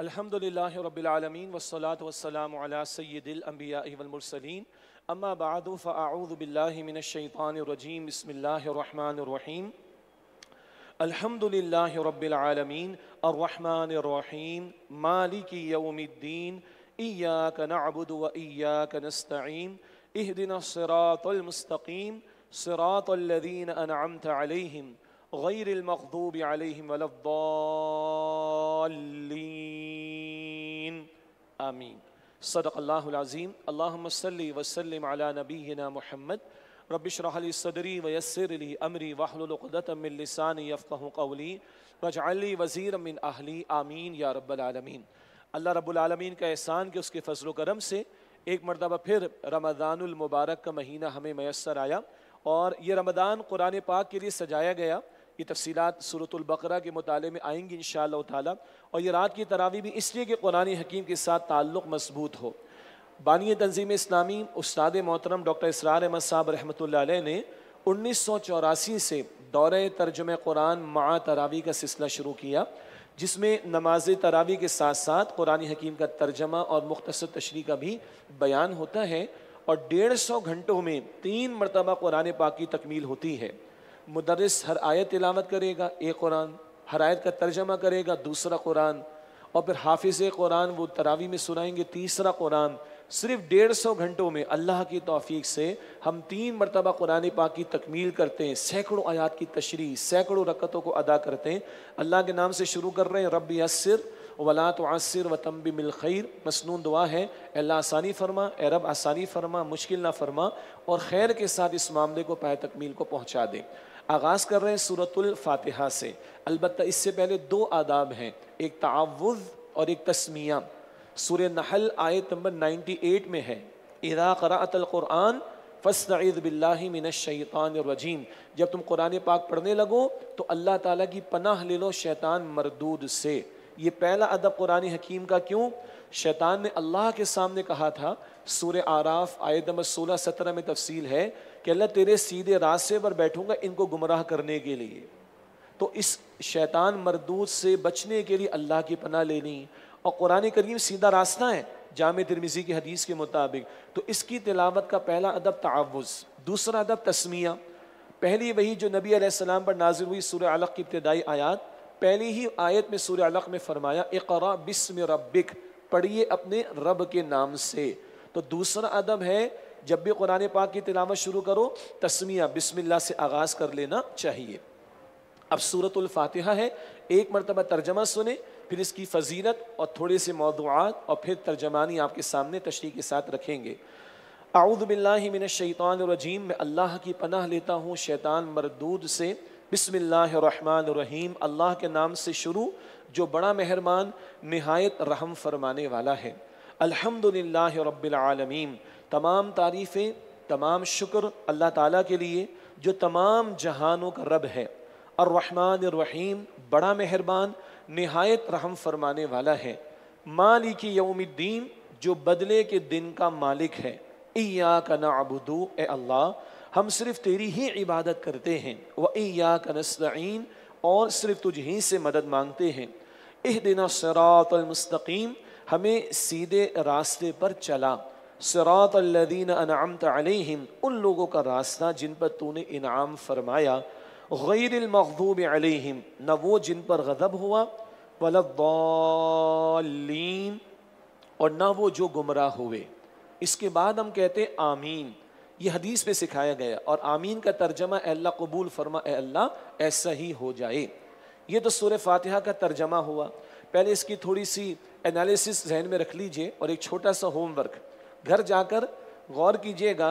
الحمد لله رب العالمين والصلاة والسلام على سيد الأنبياء والمرسلين أما بعد فأعوذ بالله من الشيطان الرجيم بسم الله الرحمن الرحيم الحمد لله رب العالمين الرحمن الرحيم مالك يوم الدين إياك نعبد وإياك نستعين اهدنا الصراط المستقيم صراط الذين أنعمت عليهم غير المغضوب عليهم ولا الضالين आमीन सदक़ल्लाज़ीम अल्लाम वसलम नबीना महमद रबिशरली सदरी वयसरली अमरी वाहलतमिलसानी फ़क़ली वजाली वज़ी अमिन अहली आमीन या रबालमीन अल्लाह रबालमीन का एहसान के उसके फजल करम से एक मरतबा फिर रमदानमबारक का महीना हमें मैसर आया और ये रमदान कुरान पाक के लिए सजाया गया ये तफसीत सूरतलबकरा के मताले में आएंगी इन ताला और ये रात की तरावी भी इसलिए कि कुरानी हकीम के साथ ताल्लुक़ मजबूत हो बानी तंजीम इस्लामी उस्ताद मोहतरम डॉक्टर इसरार अहमद साहब रहमत ने उन्नीस सौ चौरासी से दौर तर्जुम कुरान माँ तरावी का सिलसिला शुरू किया जिसमें नमाज तरावी के साथ साथ कुरान हकीम का तर्जमा और मुख्तर तशरी का भी बयान होता है और डेढ़ सौ घंटों में तीन मरतबा कुरान पाक की तकमील होती है मुदरस हर आयत तिलावत करेगा एक कुरान हर आयत का तर्जमा करेगा दूसरा कुरान और फिर हाफिज़ कुरान वो तरावी में सुनाएंगे तीसरा कुरान सिर्फ डेढ़ सौ घंटों में अल्लाह की तोफ़ी से हम तीन मरतबा कुरान पाक की तकमील करते हैं सैकड़ों आयात की तशरी सैकड़ों रकतों को अदा करते हैं अल्लाह के नाम से शुरू कर रहे हैं रब असर वला तो आसर व तम बिल खैर मसनू दुआ है अल्लाह आसानी फरमा ए रब आसानी फरमा मुश्किल ना फरमा और खैर के साथ इस मामले को पाए तकमील को पहुँचा दें आगाज़ कर रहे हैं सूरतुल फातिहा से अलबत् इससे पहले दो आदाब हैं एक तावुज़ और एक तस्मिया सूर नहल आयत नंबर 98 में है इरा करातलक़ुरआन फ़स्द बिल्लाशैतानरजीम जब तुम कुरान पाक पढ़ने लगो तो अल्लाह ताला की पनाह ले लो शैतान मरदूद से ये पहला अदब कुरान हकीम का क्यों शैतान ने अल्लाह के सामने कहा था सूर आराफ आयत नंबर सोलह सत्रह में तफसील है कि अल्लाह तेरे सीधे रास्ते पर बैठूंगा इनको गुमराह करने के लिए तो इस शैतान मरदूद से बचने के लिए अल्लाह की पनाह लेनी और कुरान करीम सीधा रास्ता है जाम तिरमिज़ी की हदीस के मुताबिक तो इसकी तिलावत का पहला अदब तावुज़ दूसरा अदब तस्मिया पहली वही जो नबी आसमाम पर नाजिल हुई सूर अलग की इब्तदाई आयात पहली ही आयत में सूर अलग में फ़रमाया इकरा बिस्म रबिक पढ़िए अपने रब के नाम से तो दूसरा अदब है जब भी कुरान पाक की तिलावत शुरू करो तस्मिया बिस्मिल्लाह से आगाज़ कर लेना चाहिए अब सूरतुल्फातिहा है एक मरतबा तर्जमा सुने फिर इसकी फजीलत और थोड़े से मौदूद और फिर तर्जमानी आपके सामने तशरी के साथ रखेंगे आउदबिल्लिमिन शैतानरजीम में अल्लाह की पनाह लेता हूँ शैतान मरदूद से बिसमीम अल्लाह के नाम से शुरू जो बड़ा मेहरबान नहायत रहम फरमाने वाला है अल्हम्दुलिल्लाह रब्बिल आलमीन तमाम तारीफ़ें तमाम शुक्र अल्लाह ताला के लिए जो तमाम जहानों का रब है और रहमान रहीम बड़ा मेहरबान नहायत रहम फरमाने वाला है मालिक यौमद्दीन जो बदले के दिन का मालिक है इया का नबुदू ए अल्लाह हम सिर्फ तेरी ही इबादत करते हैं व इया का नस्तीन और सिर्फ तुझ ही से मदद मांगते हैं इह दिन सरातमस्तकीम हमें सीधे रास्ते पर चला सरात अल्लदीन अनामत अलैहिम उन लोगों का रास्ता जिन पर तूने इनाम फरमाया गैरमखूब अलैहिम न वो जिन पर गदब हुआ वलबीन और ना वो जो गुमराह हुए इसके बाद हम कहते आमीन ये हदीस में सिखाया गया और आमीन का तर्जमा अल्लाह कबूल फरमा अल्लाह ऐसा ही हो जाए ये तो सूर फातिहा का तर्जमा हुआ पहले इसकी थोड़ी सी एनालिसिस जहन में रख लीजिए और एक छोटा सा होमवर्क घर जाकर गौर कीजिएगा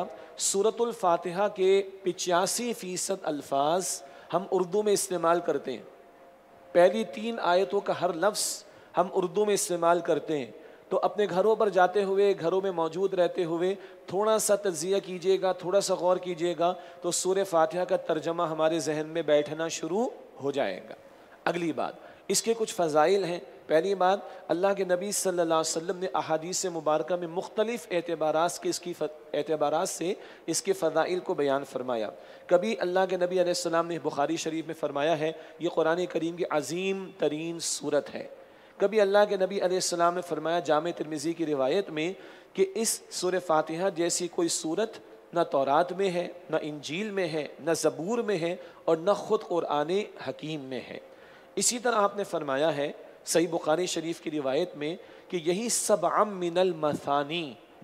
सूरतुल फातिहा के पिचासी फ़ीसद अल्फाज हम उर्दू में इस्तेमाल करते हैं पहली तीन आयतों का हर लफ्स हम उर्दू में इस्तेमाल करते हैं तो अपने घरों पर जाते हुए घरों में मौजूद रहते हुए थोड़ा सा तजिया कीजिएगा थोड़ा सा गौर कीजिएगा तो सूर्य फातिहा का तर्जमा हमारे जहन में बैठना शुरू हो जाएगा अगली बात इसके कुछ फ़जाइल हैं पहली बात अल्लाह के नबी सल्लल्लाहु अलैहि वसल्लम ने अहादीस मुबारक में मुख्तलिफ़ एतबार के इसकी एतबार से इसके फ़जाइल को बयान फरमाया कभी अल्लाह के नबी आसमाम ने बुखारी शरीफ में फ़रमाया है ये कुरान करीम की अजीम तरीन सूरत है कभी अल्लाह के नबी आसमाम ने फरमाया जाम तिरमिज़ी की रिवायत में कि इस सूर फ़ातह जैसी कोई सूरत न तोरात में है न इंजील में है न ज़बूर में है और न ख़ुद क़ुरान हकीम में है इसी तरह आपने फरमाया है सही बुखारी शरीफ की रिवायत में कि यही सब आम मिनल मसानी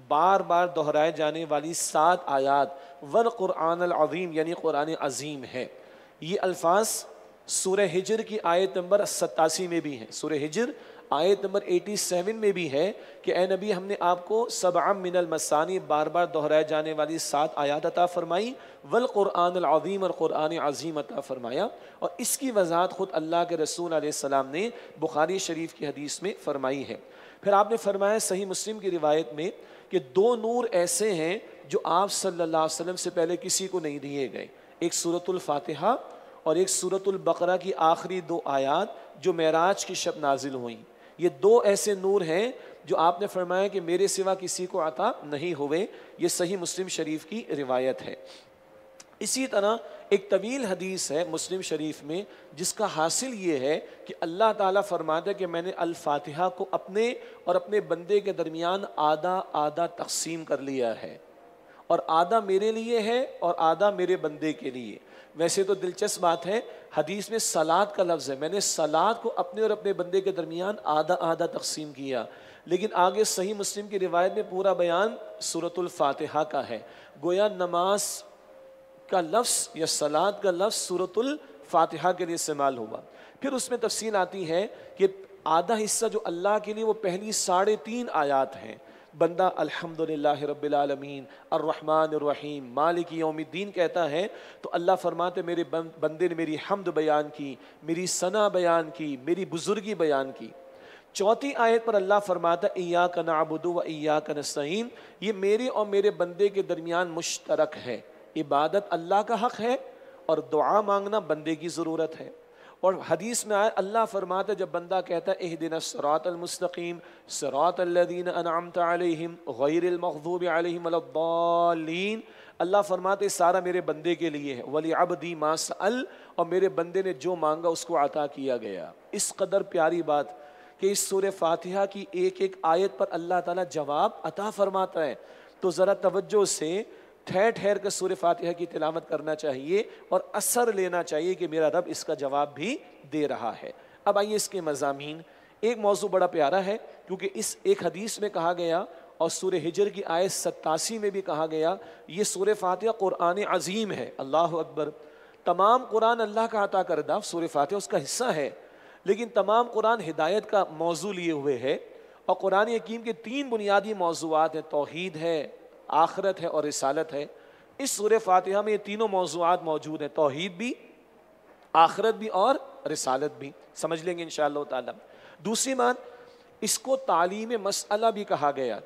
बार बार दोहराए जाने वाली सात आयात वन कुरान अज़ीम यानी कुरान अज़ीम है ये अल्फाज सूर हिजर की आयत नंबर सत्तासी में भी हैं सूर हिजर आयत नंबर 87 में भी है कि ए नबी हमने आपको सबआम मिनल मसानी बार बार दोहराए जाने वाली सात आयात अता फरमाई वल क़ुरान अज़ीम और क़ुरान अज़ीम अता फरमाया और इसकी वजाहत ख़ुद अल्लाह के रसूल आसमाम ने बुखारी शरीफ की हदीस में फरमाई है फिर आपने फरमाया सही मुस्लिम की रिवायत में कि दो नूर ऐसे हैं जो आप सल्ला वसम से पहले किसी को नहीं दिए गए एक सूरतुल्फातिहा और एक सूरतुल्बकर की आखिरी दो आयात जो महराज की शब नाजिल हुई ये दो ऐसे नूर हैं जो आपने फरमाया कि मेरे सिवा किसी को आता नहीं हुए ये सही मुस्लिम शरीफ की रिवायत है इसी तरह एक तवील हदीस है मुस्लिम शरीफ में जिसका हासिल ये है कि अल्लाह ताला फरमा दे कि मैंने अल्फातिहा को अपने और अपने बंदे के दरमियान आधा आधा तकसीम कर लिया है और आधा मेरे लिए है और आधा मेरे बंदे के लिए वैसे तो दिलचस्प बात है हदीस में सलाद का लफ्ज़ है मैंने सलाद को अपने और अपने बंदे के दरमियान आधा आधा तकसीम किया लेकिन आगे सही मुस्लिम की रिवायत में पूरा बयान सूरतुल्फातिहा का है गोया नमाज का लफ्ज़ या सलाद का लफ्ज़ सूरतुल्फातिहा के लिए इस्तेमाल हुआ फिर उसमें तफसील आती है कि आधा हिस्सा जो अल्लाह के लिए वो पहली साढ़े तीन आयात हैं बंदा अल्हम्दुलिल्लाह रब्बिलालमीन अर्रहमान अर्रहीम मालिक यौमिद्दीन कहता है तो अल्लाह फरमाते मेरे बंदे ने मेरी हमद बयान की मेरी सना बयान की मेरी बुजुर्गी बयान की चौथी आयत पर अल्लाह फरमाता इया का नाबुदो व इया का नस्तीन ये मेरे और मेरे बंदे के दरमियान मुश्तरक है इबादत अल्लाह का हक़ है और दुआ मांगना बंदे की ज़रूरत है और हदीस में आया अल्लाह फरमाता जब बंदा कहता है एह दिन सरातलमस्तकीम सरातल्लिन अनामतम गैरमखूब आलिमीन अल्लाह फरमाते सारा मेरे बंदे के लिए है वली अब मास अल और मेरे बंदे ने जो मांगा उसको अता किया गया इस कदर प्यारी बात कि इस सूर फातिहा की एक एक आयत पर अल्लाह ताला जवाब अता फरमाता है तो ज़रा तवज्जो से ठहर ठहर कर सूर्य फातिहा की तिलावत करना चाहिए और असर लेना चाहिए कि मेरा रब इसका जवाब भी दे रहा है अब आइए इसके मजामी एक मौजू बड़ा प्यारा है क्योंकि इस एक हदीस में कहा गया और सूर्य हिजर की आय सत्तासी में भी कहा गया ये सूर्य फातिहा कुरान अजीम है अल्लाह अकबर तमाम कुरान अल्लाह का अता करदा सूर्य फातिहा उसका हिस्सा है लेकिन तमाम कुरान हिदायत का मौजू लिए हुए है और कुरान यकीम के तीन बुनियादी मौजूद हैं तोहद है आखरत है और रसालत है इस सूर फातिहा में ये तीनों मौजूद मौजूद हैं तोहद भी आखरत भी और रसालत भी समझ लेंगे इन ताला दूसरी बात इसको तालीम मसला भी कहा गया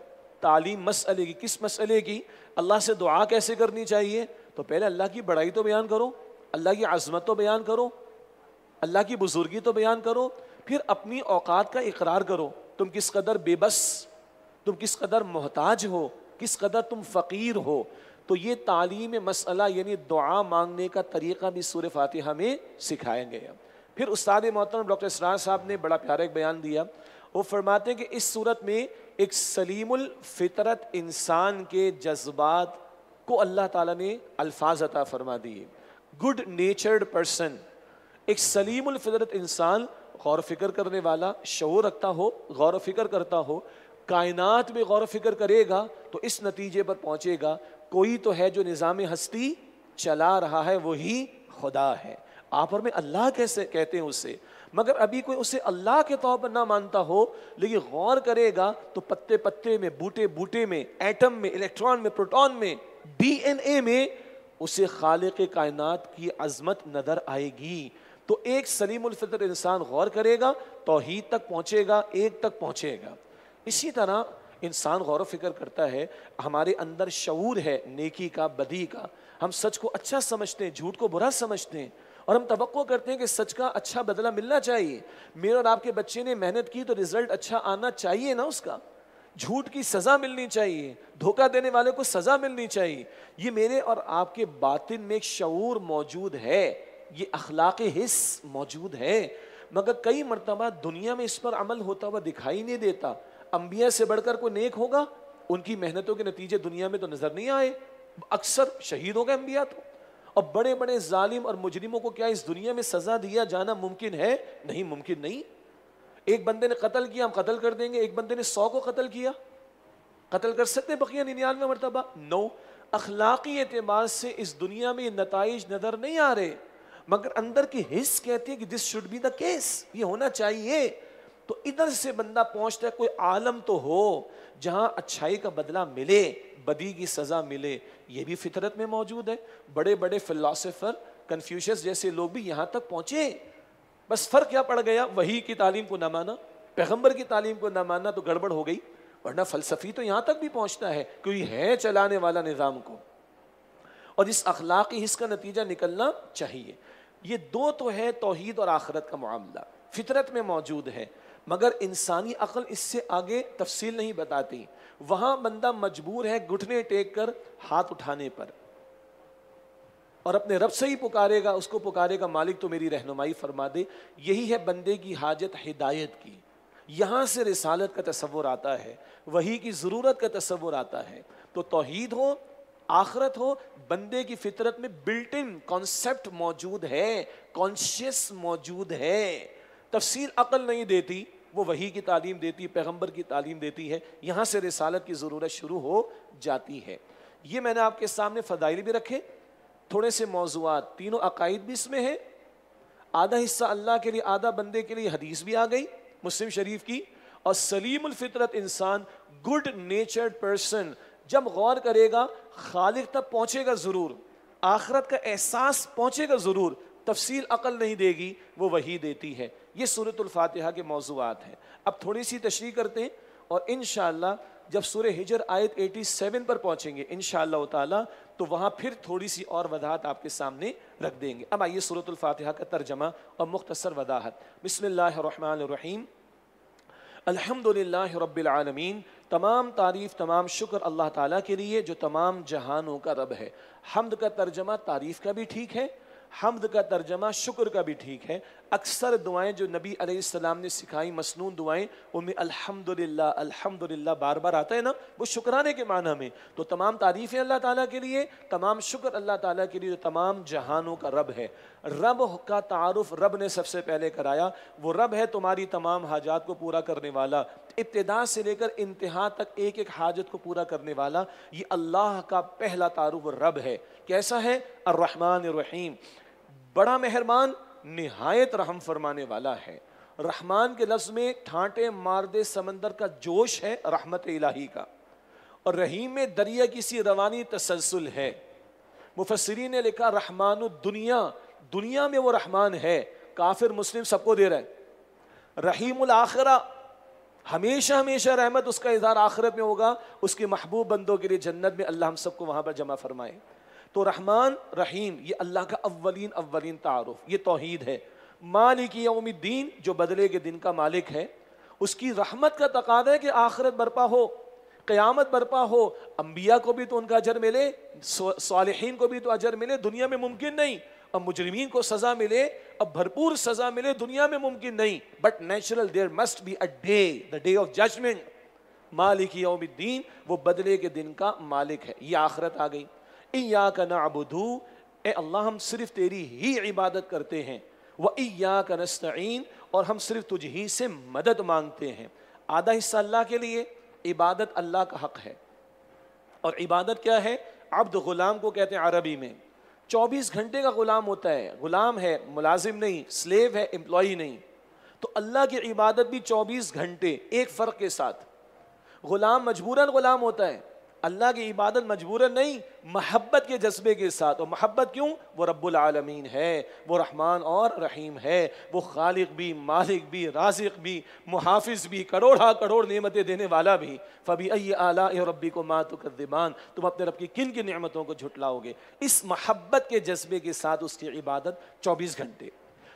तालीम मसले की किस मसले की अल्लाह से दुआ कैसे करनी चाहिए तो पहले अल्लाह की बड़ाई तो बयान करो अल्लाह की आज़मत तो बयान करो अल्लाह की बुजुर्गी तो बयान करो फिर अपनी औकात का इकरार करो तुम किस कदर बेबस तुम किस कदर मोहताज हो किस कदर तुम फ़कीर हो तो ये तालीम मसला यानी दुआ मांगने का तरीका भी सूर फातिहा में सिखाया गया फिर उस्ताद मोहतरम डॉक्टर इसरार साहब ने बड़ा प्यारा एक बयान दिया वो फरमाते हैं कि इस सूरत में एक सलीमुल फितरत इंसान के जज्बात को अल्लाह ताला ने अल्फाज अता फरमा दिए गुड नेचर्ड पर्सन एक सलीमुल फितरत इंसान गौर फिक्र करने वाला शोर रखता हो गौर फिक्र करता हो कायनात में गौर फिक्र करेगा तो इस नतीजे पर पहुंचेगा कोई तो है जो निज़ाम हस्ती चला रहा है वही खुदा है आप और में अल्लाह कैसे कहते हैं उससे मगर अभी कोई उसे अल्लाह के तौर पर ना मानता हो लेकिन गौर करेगा तो पत्ते पत्ते में बूटे बूटे में एटम में इलेक्ट्रॉन में प्रोटॉन में डीएनए में उसे खालिक कायनात की अजमत नज़र आएगी तो एक सलीम फितर इंसान गौर करेगा तोहीद तक पहुंचेगा एक तक पहुंचेगा इसी तरह इंसान गौर फिक्र करता है हमारे अंदर शूर है नेकी का बदी का हम सच को अच्छा समझते हैं झूठ को बुरा समझते हैं और हम तो करते हैं कि सच का अच्छा बदला मिलना चाहिए मेरे और आपके बच्चे ने मेहनत की तो रिजल्ट अच्छा आना चाहिए ना उसका झूठ की सज़ा मिलनी चाहिए धोखा देने वाले को सज़ा मिलनी चाहिए ये मेरे और आपके बातिन में एक शूर मौजूद है ये अखलाक हिस्स मौजूद है मगर कई मरतबा दुनिया में इस पर अमल होता हुआ दिखाई नहीं देता अंबिया से बढ़कर कोई नेक होगा उनकी मेहनतों के नतीजे दुनिया में तो नजर नहीं आए अक्सर शहीद हो गए अंबिया तो और बड़े बड़े जालिम और मुजरिमों को क्या इस दुनिया में सजा दिया जाना मुमकिन है नहीं मुमकिन नहीं एक बंदे ने कत्ल किया हम कत्ल कर देंगे एक बंदे ने सौ को कत्ल किया कत्ल कर सकते बकिया निन्यानवे मरतबा नो अखलाकी अतबार से इस दुनिया में ये नतज नज़र नहीं आ रहे मगर अंदर की हिस्स कहती है कि this should be the case ये होना चाहिए तो इधर से बंदा पहुंचता है कोई आलम तो हो जहां अच्छाई का बदला मिले बदी की सज़ा मिले ये भी फितरत में मौजूद है बड़े बड़े फिलोसोफर कन्फ्यूशस जैसे लोग भी यहां तक पहुंचे बस फ़र्क क्या पड़ गया वही की तालीम को ना माना पैगम्बर की तालीम को ना मानना तो गड़बड़ हो गई वरना फ़लसफ़ी तो यहां तक भी पहुंचता है क्योंकि है चलाने वाला निज़ाम को और इस अखलाक हिस्स का नतीजा निकलना चाहिए ये दो तो है तोहीद और आखरत का मामला फितरत में मौजूद है मगर इंसानी अकल इससे आगे तफसील नहीं बताती वहाँ बंदा मजबूर है घुटने टेक कर हाथ उठाने पर और अपने रब से ही पुकारेगा उसको पुकारेगा मालिक तो मेरी रहनुमाई फरमा दे यही है बंदे की हाजत हिदायत की यहाँ से रिसालत का तस्वुर आता है वही की ज़रूरत का तस्वुर आता है तो तोहद हो आखरत हो बंदे की फितरत में बिल्ट इन कॉन्सेप्ट मौजूद है कॉन्शियस मौजूद है तफसील अकल नहीं देती वो वही की तालीम देती है पैगम्बर की तालीम देती है यहाँ से रिसालत की ज़रूरत शुरू हो जाती है ये मैंने आपके सामने फ़दाइल भी रखे थोड़े से मौजूद तीनों अकायद भी इसमें हैं आधा हिस्सा अल्लाह के लिए आधा बंदे के लिए हदीस भी आ गई मुस्लिम शरीफ की और सलीमफितरत इंसान गुड नेचर्ड पर्सन जब गौर करेगा खालिद तक पहुँचेगा ज़रूर आखरत का एहसास पहुँचेगा ज़रूर तफसील अकल नहीं देगी वो वही देती है ये सूरतुल्फातिहा के मौजूद हैं अब थोड़ी सी तशरी करते हैं और इन जब सूर हिजर आयत 87 पर पहुंचेंगे इन ताला तो वहाँ फिर थोड़ी सी और वजाहत आपके सामने रख देंगे अब आइए सूरतुल्फातिहा का तर्जमा और मुख्तसर वजाहत बिसमीम अलहमदिल्ला रबालमीन तमाम तारीफ़ तमाम शुक्र अल्लाह ताला के लिए जो तमाम जहानों का रब है हमद का तर्जमा तारीफ़ का भी ठीक है हमद का तर्जमा शुक्र का भी ठीक है अक्सर दुआएं जो नबी अलैहिस्सलाम ने सिखाई मसनून दुआएं उनमें अल्हम्दुलिल्लाह अल्हम्दुलिल्लाह बार बार आता है ना वो शुक्राने के माना में तो तमाम तारीफ़ें अल्लाह ताला के लिए तमाम शुक्र अल्लाह ताला के लिए जो तमाम जहानों का रब है रब का तारफ़ रब ने सबसे पहले कराया वो रब है तुम्हारी तमाम हाजात को पूरा करने वाला इब्तदा से लेकर इंतहा तक एक एक हाजत को पूरा करने वाला ये अल्लाह का पहला तारुफ रब है कैसा है अर्रहमान रहीम बड़ा मेहरबान नहायत रहम फरमाने वाला है रहमान के लफ्ज़ में ठाटे मार दे समंदर का जोश है रहमत इलाही का और रहीम में दरिया की सी रवानी तसलसल है मुफसरी ने लिखा रहमान दुनिया दुनिया में वो रहमान है काफिर मुस्लिम सबको दे रहे हैं रहीम आखरा हमेशा हमेशा रहमत उसका इजहार आखरत में होगा उसके महबूब बंदों के लिए जन्नत में अल्लाह हम सबको वहाँ पर जमा फरमाए तो रहमान रहीम ये अल्लाह का अवलिन अवलिन तारफ़ ये तोहद है मालिक यौमद्दीन जो बदले के दिन का मालिक है उसकी रहमत का तक है कि आखिरत बरपा हो क़यामत बरपा हो अम्बिया को भी तो उनका अजर मिले सालहीन को भी तो अजर मिले दुनिया में मुमकिन नहीं अब मुजरमीन को सज़ा मिले अब भरपूर सज़ा मिले दुनिया में मुमकिन नहीं but natural there must be a day the day of judgment मालिक यौमद्दीन वो बदले के दिन का मालिक है ये आखिरत आ गई या का नाबुधू ए अल्लाह हम सिर्फ तेरी ही इबादत करते हैं व इया का नस्तीन और हम सिर्फ तुझ ही से मदद मांगते हैं आधा हिस्सा अल्लाह के लिए इबादत अल्लाह का हक है और इबादत क्या है अब्द गुलाम को कहते हैं अरबी में 24 घंटे का गुलाम होता है गुलाम है मुलाजिम नहीं स्लेव है एम्प्लॉ नहीं तो अल्लाह की इबादत भी 24 घंटे एक फ़र्क के साथ गुलाम मजबूरन गुलाम होता है अल्लाह की इबादत मजबूरन नहीं महब्बत के जज्बे के साथ और महब्बत क्यों वो रब्बुलमीन है वो रहमान और रहीम है वो खालिक भी मालिक भी राजिक भी मुहाफ़ भी करोड़ा करोड़ नियमतें देने वाला भी फ़बी अय आला रब्बी को मातुकद्दिबान तुम अपने रब की किन किन नियमतों को झुटलाओगे इस महब्बत के जज्बे के साथ उसकी इबादत चौबीस घंटे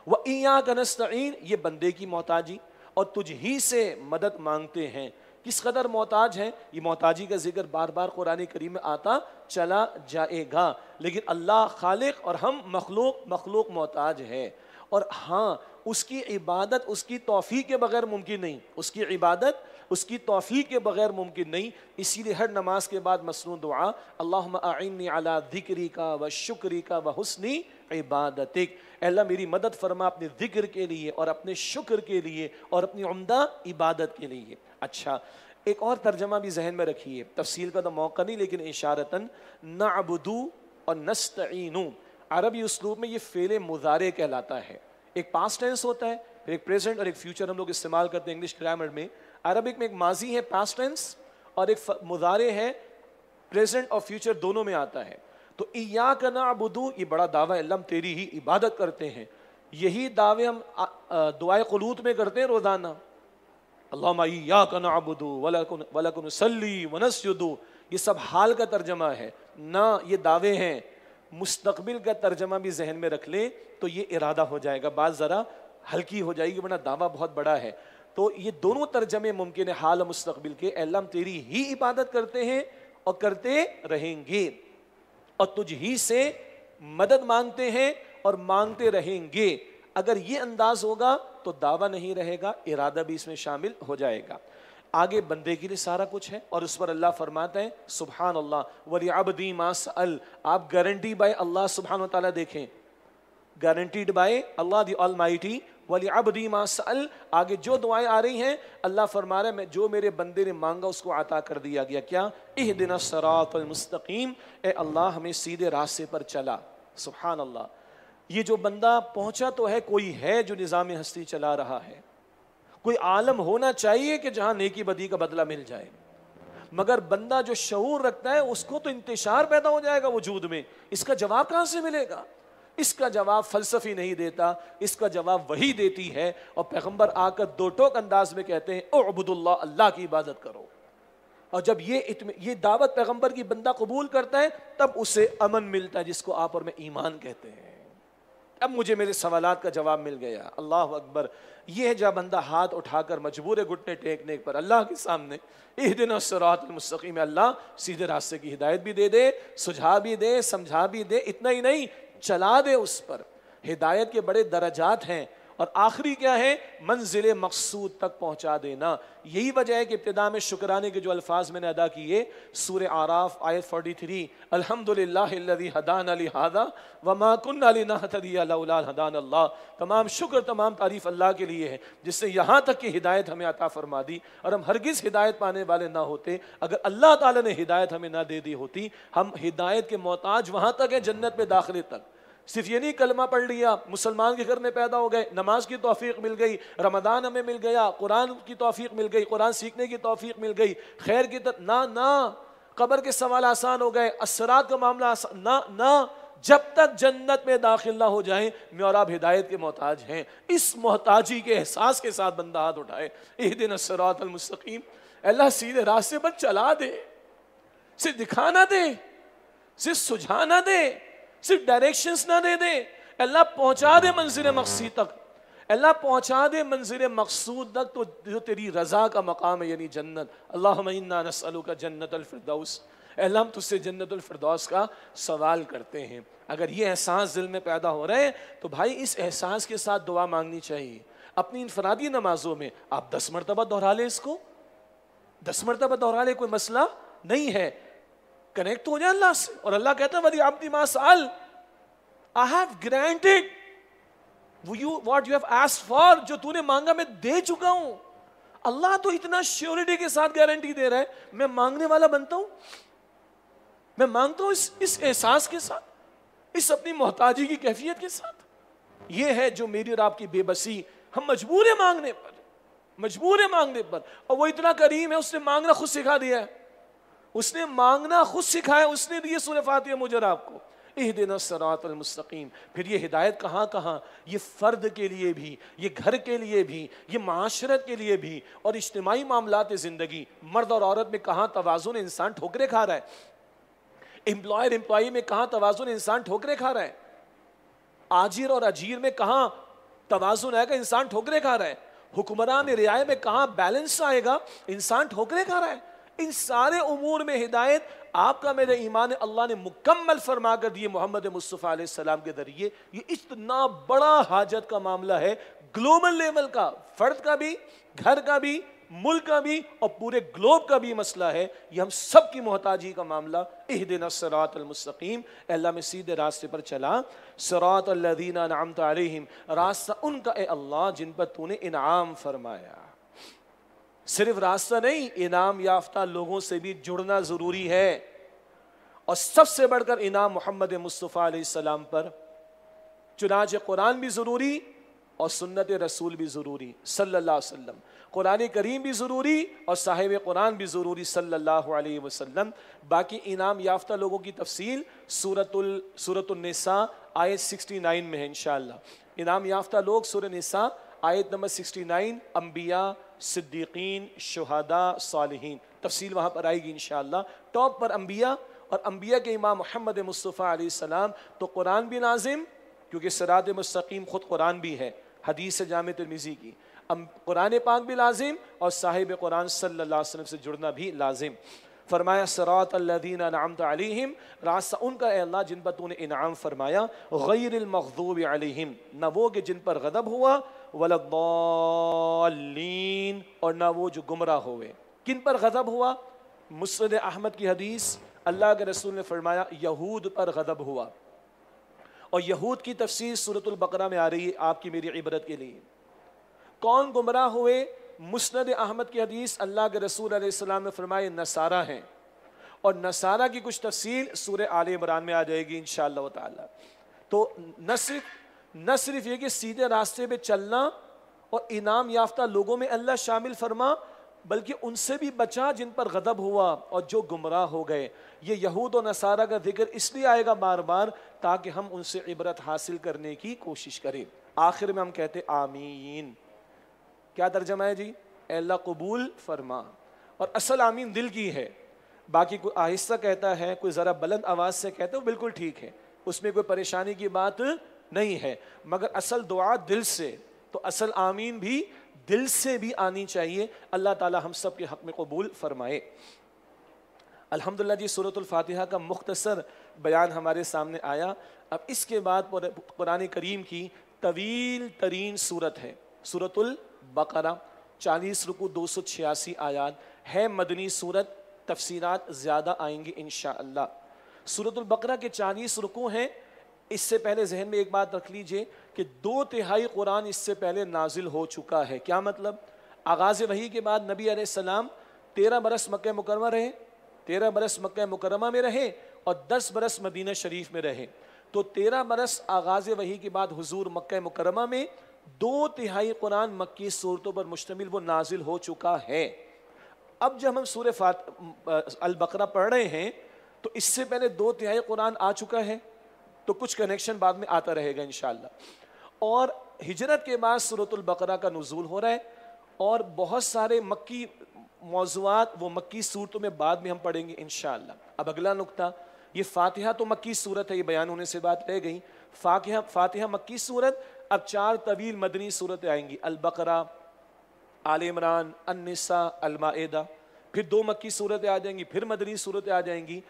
व ईया कनस्तीन ये बंदे की मोहताजी और तुझ ही से मदद मांगते हैं किस कदर मोहताज हैं ये मोहताजी का जिक्र बार बार कुरान करीम में आता चला जाएगा लेकिन अल्लाह खालिक और हम मखलूक मखलूक मोहताज हैं और हाँ उसकी इबादत उसकी तोफ़ी के बगैर मुमकिन नहीं उसकी इबादत उसकी तोफ़ी के बगैर मुमकिन नहीं इसीलिए हर नमाज के बाद मसनू दुआ अल्लाह आइन अला धिक्री का व शुक्री का व हसनी इबादत अल्लाह मेरी मदद फरमा अपने ज़िक्र के लिए और अपने शुक्र के लिए और अपनी उमदा इबादत के लिए अच्छा एक और तर्जमा भी जहन में रखिए तफसील का तो मौका नहीं लेकिन इशारतन नाबुदू और नस्तईनू अरबी उसलूब में ये फेले मुजारे कहलाता है एक पास टेंस होता है फिर एक प्रेजेंट और एक फ्यूचर हम लोग इस्तेमाल करते हैं इंग्लिश ग्रामर में अरबिक में एक माजी है पास टेंस और एक मुजारे है प्रेजेंट और फ्यूचर दोनों में आता है तो इया का ना अबुदू ये बड़ा दावा है लम तेरी ही इबादत करते हैं यही दावे हम दुआ कलूत में करते हैं रोज़ाना अल्लाह का ये सब हाल का तर्जमा है ना ये दावे हैं मुस्तबिल का तर्जमा भी जहन में रख लें तो ये इरादा हो जाएगा बात ज़रा हल्की हो जाएगी वरना दावा बहुत बड़ा है तो ये दोनों तर्जमे मुमकिन है हाल मुस्तबिल के अल्लाह तेरी ही इबादत करते हैं और करते रहेंगे और तुझ ही से मदद मांगते हैं और मांगते रहेंगे अगर ये अंदाज होगा तो दावा नहीं रहेगा इरादा भी इसमें शामिल हो जाएगा आगे बंदे के लिए सारा कुछ है और उस पर अल्लाह फरमाते हैं सुबहान अल्लाह वली आबदी मास अल आप गारंटी बाय अल्लाह सुबहान तला देखें guaranteed by Allah the almighty वली आबदी मास अल आगे जो दुआएं आ रही हैं अल्लाह फरमा रहे मैं जो मेरे बंदे ने मांगा उसको अता कर दिया गया क्या इह दिन सरातमस्तकीम ए अल्लाह हमें सीधे रास्ते पर चला सुबहान अल्लाह ये जो बंदा पहुंचा तो है कोई है जो निज़ाम हस्ती चला रहा है कोई आलम होना चाहिए कि जहां नेकी बदी का बदला मिल जाए मगर बंदा जो शऊर रखता है उसको तो इंतशार पैदा हो जाएगा वजूद में इसका जवाब कहां से मिलेगा इसका जवाब फलसफी नहीं देता इसका जवाब वही देती है और पैगंबर आकर दो टोक अंदाज में कहते हैं ओ अबुदुल्ला अल्लाह की इबादत करो और जब ये ये दावत पैगंबर की बंदा कबूल करता है तब उसे अमन मिलता है जिसको आप और मैं ईमान कहते हैं अब मुझे मेरे सवाल का जवाब मिल गया अल्लाह अकबर यह है जब बंदा हाथ उठाकर मजबूर घुटने टेकने पर अल्लाह के सामने इस दिन में अल्लाह सीधे रास्ते की हिदायत भी दे दे सुझा भी दे समझा भी दे इतना ही नहीं चला दे उस पर हिदायत के बड़े दर्जात हैं और आखिरी क्या है मंजिल मकसूद तक पहुंचा देना यही वजह है कि इब्तदा में शुक्राने के जो अल्फाज मैंने अदा किए सूर आराफ आयत 43 थ्री अलहमदिल्लादी हदान अली हादा व अली अल्लाह तमाम शुक्र तमाम तारीफ अल्लाह के लिए है जिससे यहाँ तक की हिदायत हमें अता फरमा दी और हम हरगिज़ हिदायत पाने वाले ना होते अगर अल्लाह ताला ने हिदायत हमें ना दे दी होती हम हिदायत के मोहताज वहाँ तक हैं जन्नत में दाखिले तक सिर्फ ये नहीं कलमा पढ़ लिया मुसलमान के घर में पैदा हो गए नमाज की तोफीक मिल गई रमदान हमें मिल गया कुरान की तोफीक मिल गई कुरान सीखने की तोफीक मिल गई खैर की तर... ना ना कबर के सवाल आसान हो गए असरात का मामला आसान ना ना जब तक जन्नत में दाखिल ना हो जाए मैं और आप हिदायत के मोहताज हैं इस मोहताजी के एहसास के साथ बंदा हाथ उठाए एक दिन असरातमस्तकीम अल्लाह सीधे रास्ते पर चला दे सिर्फ दिखाना दे सिर्फ सुझाना दे सिर्फ डायरेक्शन ना दे दे अल्लाह पहुंचा दे मंजिल मकसी तक अल्लाह पहुंचा दे मंजिल मकसूद तक तो जो तेरी रजा का मकाम है यानी जन्नत अल्लाह नसलू का जन्नत अलफरदौस अल्लाह तुझसे जन्नत अलफरदौस का सवाल करते हैं अगर ये एहसास दिल में पैदा हो रहे हैं तो भाई इस एहसास के साथ दुआ मांगनी चाहिए अपनी इनफरादी नमाजों में आप दस मरतबा दोहरा लें इसको दस मरतबा दोहरा लें कोई मसला नहीं है कनेक्ट हो जाए अल्लाह से और अल्लाह कहता है वरी आपकी माँ साल I have granted you what you have for जो तूने मांगा मैं दे चुका हूं अल्लाह तो इतना श्योरिटी के साथ गारंटी दे रहा है मैं मांगने वाला बनता हूं मैं मांगता हूं इस इस एहसास के साथ इस अपनी मोहताजी की कैफियत के साथ यह है जो मेरी और आपकी बेबसी हम मजबूर है मांगने पर मजबूर है मांगने पर और वो इतना करीम है उसने मांगना खुद सिखा दिया है उसने मांगना खुद सिखाया उसने दिए सूर्य फातिहा मुझे आपको एह दिन सरातमस्तकीम फिर ये हिदायत कहाँ कहाँ ये फ़र्द के लिए भी ये घर के लिए भी ये माशरत के लिए भी और इज्तमाही मामलात ज़िंदगी मर्द और औरत में कहाँ तोज़ुन इंसान ठोकरे खा रहा है एम्प्लॉयर एम्प्लॉई में कहाँ तोज़ुन इंसान ठोकरे खा रहा है आजिर और अजीर में कहाँ तोज़ुन आएगा इंसान ठोकरे खा रहा है हुक्मरान रियाय में कहाँ बैलेंस आएगा इंसान ठोकरे खा रहा है इन सारे उमूर में हिदायत आपका मेरे ईमान अल्लाह ने मुकम्मल फरमा कर दिए मोहम्मद मुस्तफ़ा सलाम के ज़रिए ये इतना बड़ा हाजत का मामला है ग्लोबल लेवल का फ़र्द का भी घर का भी मुल्क का भी और पूरे ग्लोब का भी मसला है ये हम सब की मोहताजी का मामला इह दिन सरातमस्तकीम अल्लाह में सीधे रास्ते पर चला सरात नाम तम रास्ता उनका ए अल्लाह जिन पर तूने इनाम फरमाया सिर्फ रास्ता नहीं इनाम याफ्ता लोगों से भी जुड़ना ज़रूरी है और सबसे बढ़कर इनाम मोहम्मद मुस्तफ़ा सलाम पर चुनाच कुरान भी ज़रूरी और सुन्नत रसूल भी ज़रूरी सल्ला वसल्लम कुरान करीम भी ज़रूरी और साहिब कुरान भी ज़रूरी अलैहि वसल्लम बाकी इनाम याफ्ता लोगों की तफसील सूरतुल सूरतुलनसा आयत 69 में है इन इनाम याफ्ता लोग सूर निसा आयत नंबर 69 अम्बिया सिद्दीकीन शहदा सालहीन तफसील वहाँ पर आएगी इन टॉप पर अम्बिया और अम्बिया के इमाम मोहम्मद मुस्तफ़ा सलाम तो कुरान भी नाजिम क्योंकि सरात मस्तकीम ख़ुद कुरान भी है हदीस जाम तरमीज़ी की कुरान पाक भी लाजिम और साहिब कुरान सल्ला वसम से जुड़ना भी लाजिम फरमाया सरात अल्लादीन नाम तलीम रास्ता उनका अल्लाह जिन पर तूने इनाम फरमाया गैर मखदूब अलहिम न वो के जिन पर गदब हुआ वलदौलीन और ना वो जो गुमराह हुए किन पर गज़ब हुआ मुसरद अहमद की हदीस अल्लाह के रसूल ने फरमाया यहूद पर गज़ब हुआ और यहूद की तफसीर सूरतुल्बकरा में आ रही है आपकी मेरी इबरत के लिए कौन गुमराह हुए मुस्द अहमद की हदीस अल्लाह के रसूल आसमाम ने फरमाए नसारा हैं और नसारा की कुछ तफसील सूर आल इमरान में आ जाएगी इन शो तो न सिर्फ न सिर्फ ये कि सीधे रास्ते पे चलना और इनाम याफ्ता लोगों में अल्लाह शामिल फरमा बल्कि उनसे भी बचा जिन पर गदब हुआ और जो गुमराह हो गए ये यहूद और नसारा का जिक्र इसलिए आएगा बार बार ताकि हम उनसे इबरत हासिल करने की कोशिश करें आखिर में हम कहते आमीन क्या तर्जमा है जी अल्लाह कबूल फरमा और असल आमीन दिल की है बाकी कोई आहिस्ता कहता है कोई ज़रा बुलंद आवाज़ से कहता है वो बिल्कुल ठीक है उसमें कोई परेशानी की बात नहीं है मगर असल दुआ दिल से तो असल आमीन भी दिल से भी आनी चाहिए अल्लाह ताला हम सब के हक में कबूल फरमाए अल्हम्दुलिल्लाह जी सूरतुल फातिहा का मुख्तसर बयान हमारे सामने आया अब इसके बाद कुरान करीम की तवील तरीन सूरत है सूरतुल बकरा चालीस रुकू दो सौ छियासी आयात है मदनी सूरत तफसीरात ज़्यादा आएंगी इन सूरतुल बकरा के चालीस रुकू हैं इससे पहले जहन में एक बात रख लीजिए कि दो तिहाई कुरान इससे पहले नाजिल हो चुका है क्या मतलब आगाज़ वही के बाद नबी आसमाम तेरह बरस मक् मुकरमा रहे तेरह बरस मक् मुकरमा में रहे और दस बरस मदीना शरीफ में रहे तो तेरह बरस आगाज़ वही के बाद हजूर मक् मुकरमा में दो तिहाई कुरान मक्की सूरतों पर मुश्तमिल वो नाजिल हो चुका है अब जब हम सूर्य फात अल बकरा पढ़ रहे हैं तो इससे पहले दो तिहाई कुरान आ चुका है तो कुछ कनेक्शन बाद में आता रहेगा इन और हिजरत के बाद सूरतुल बकरा का नजूल हो रहा है और बहुत सारे मक्की मौजूद वो मक्की सूरतों में बाद में हम पढ़ेंगे इन अब अगला नुकता ये फातिहा तो मक्की सूरत है ये बयान होने से बात रह गई फातिहा फातिहा मक्की सूरत अब चार तवील मदनी सूरतें आएंगी अलबकरा आल इमरान अनसा अलमादा फिर दो मक्की सूरतें आ जाएंगी फिर मदनी सूरतें आ जाएंगी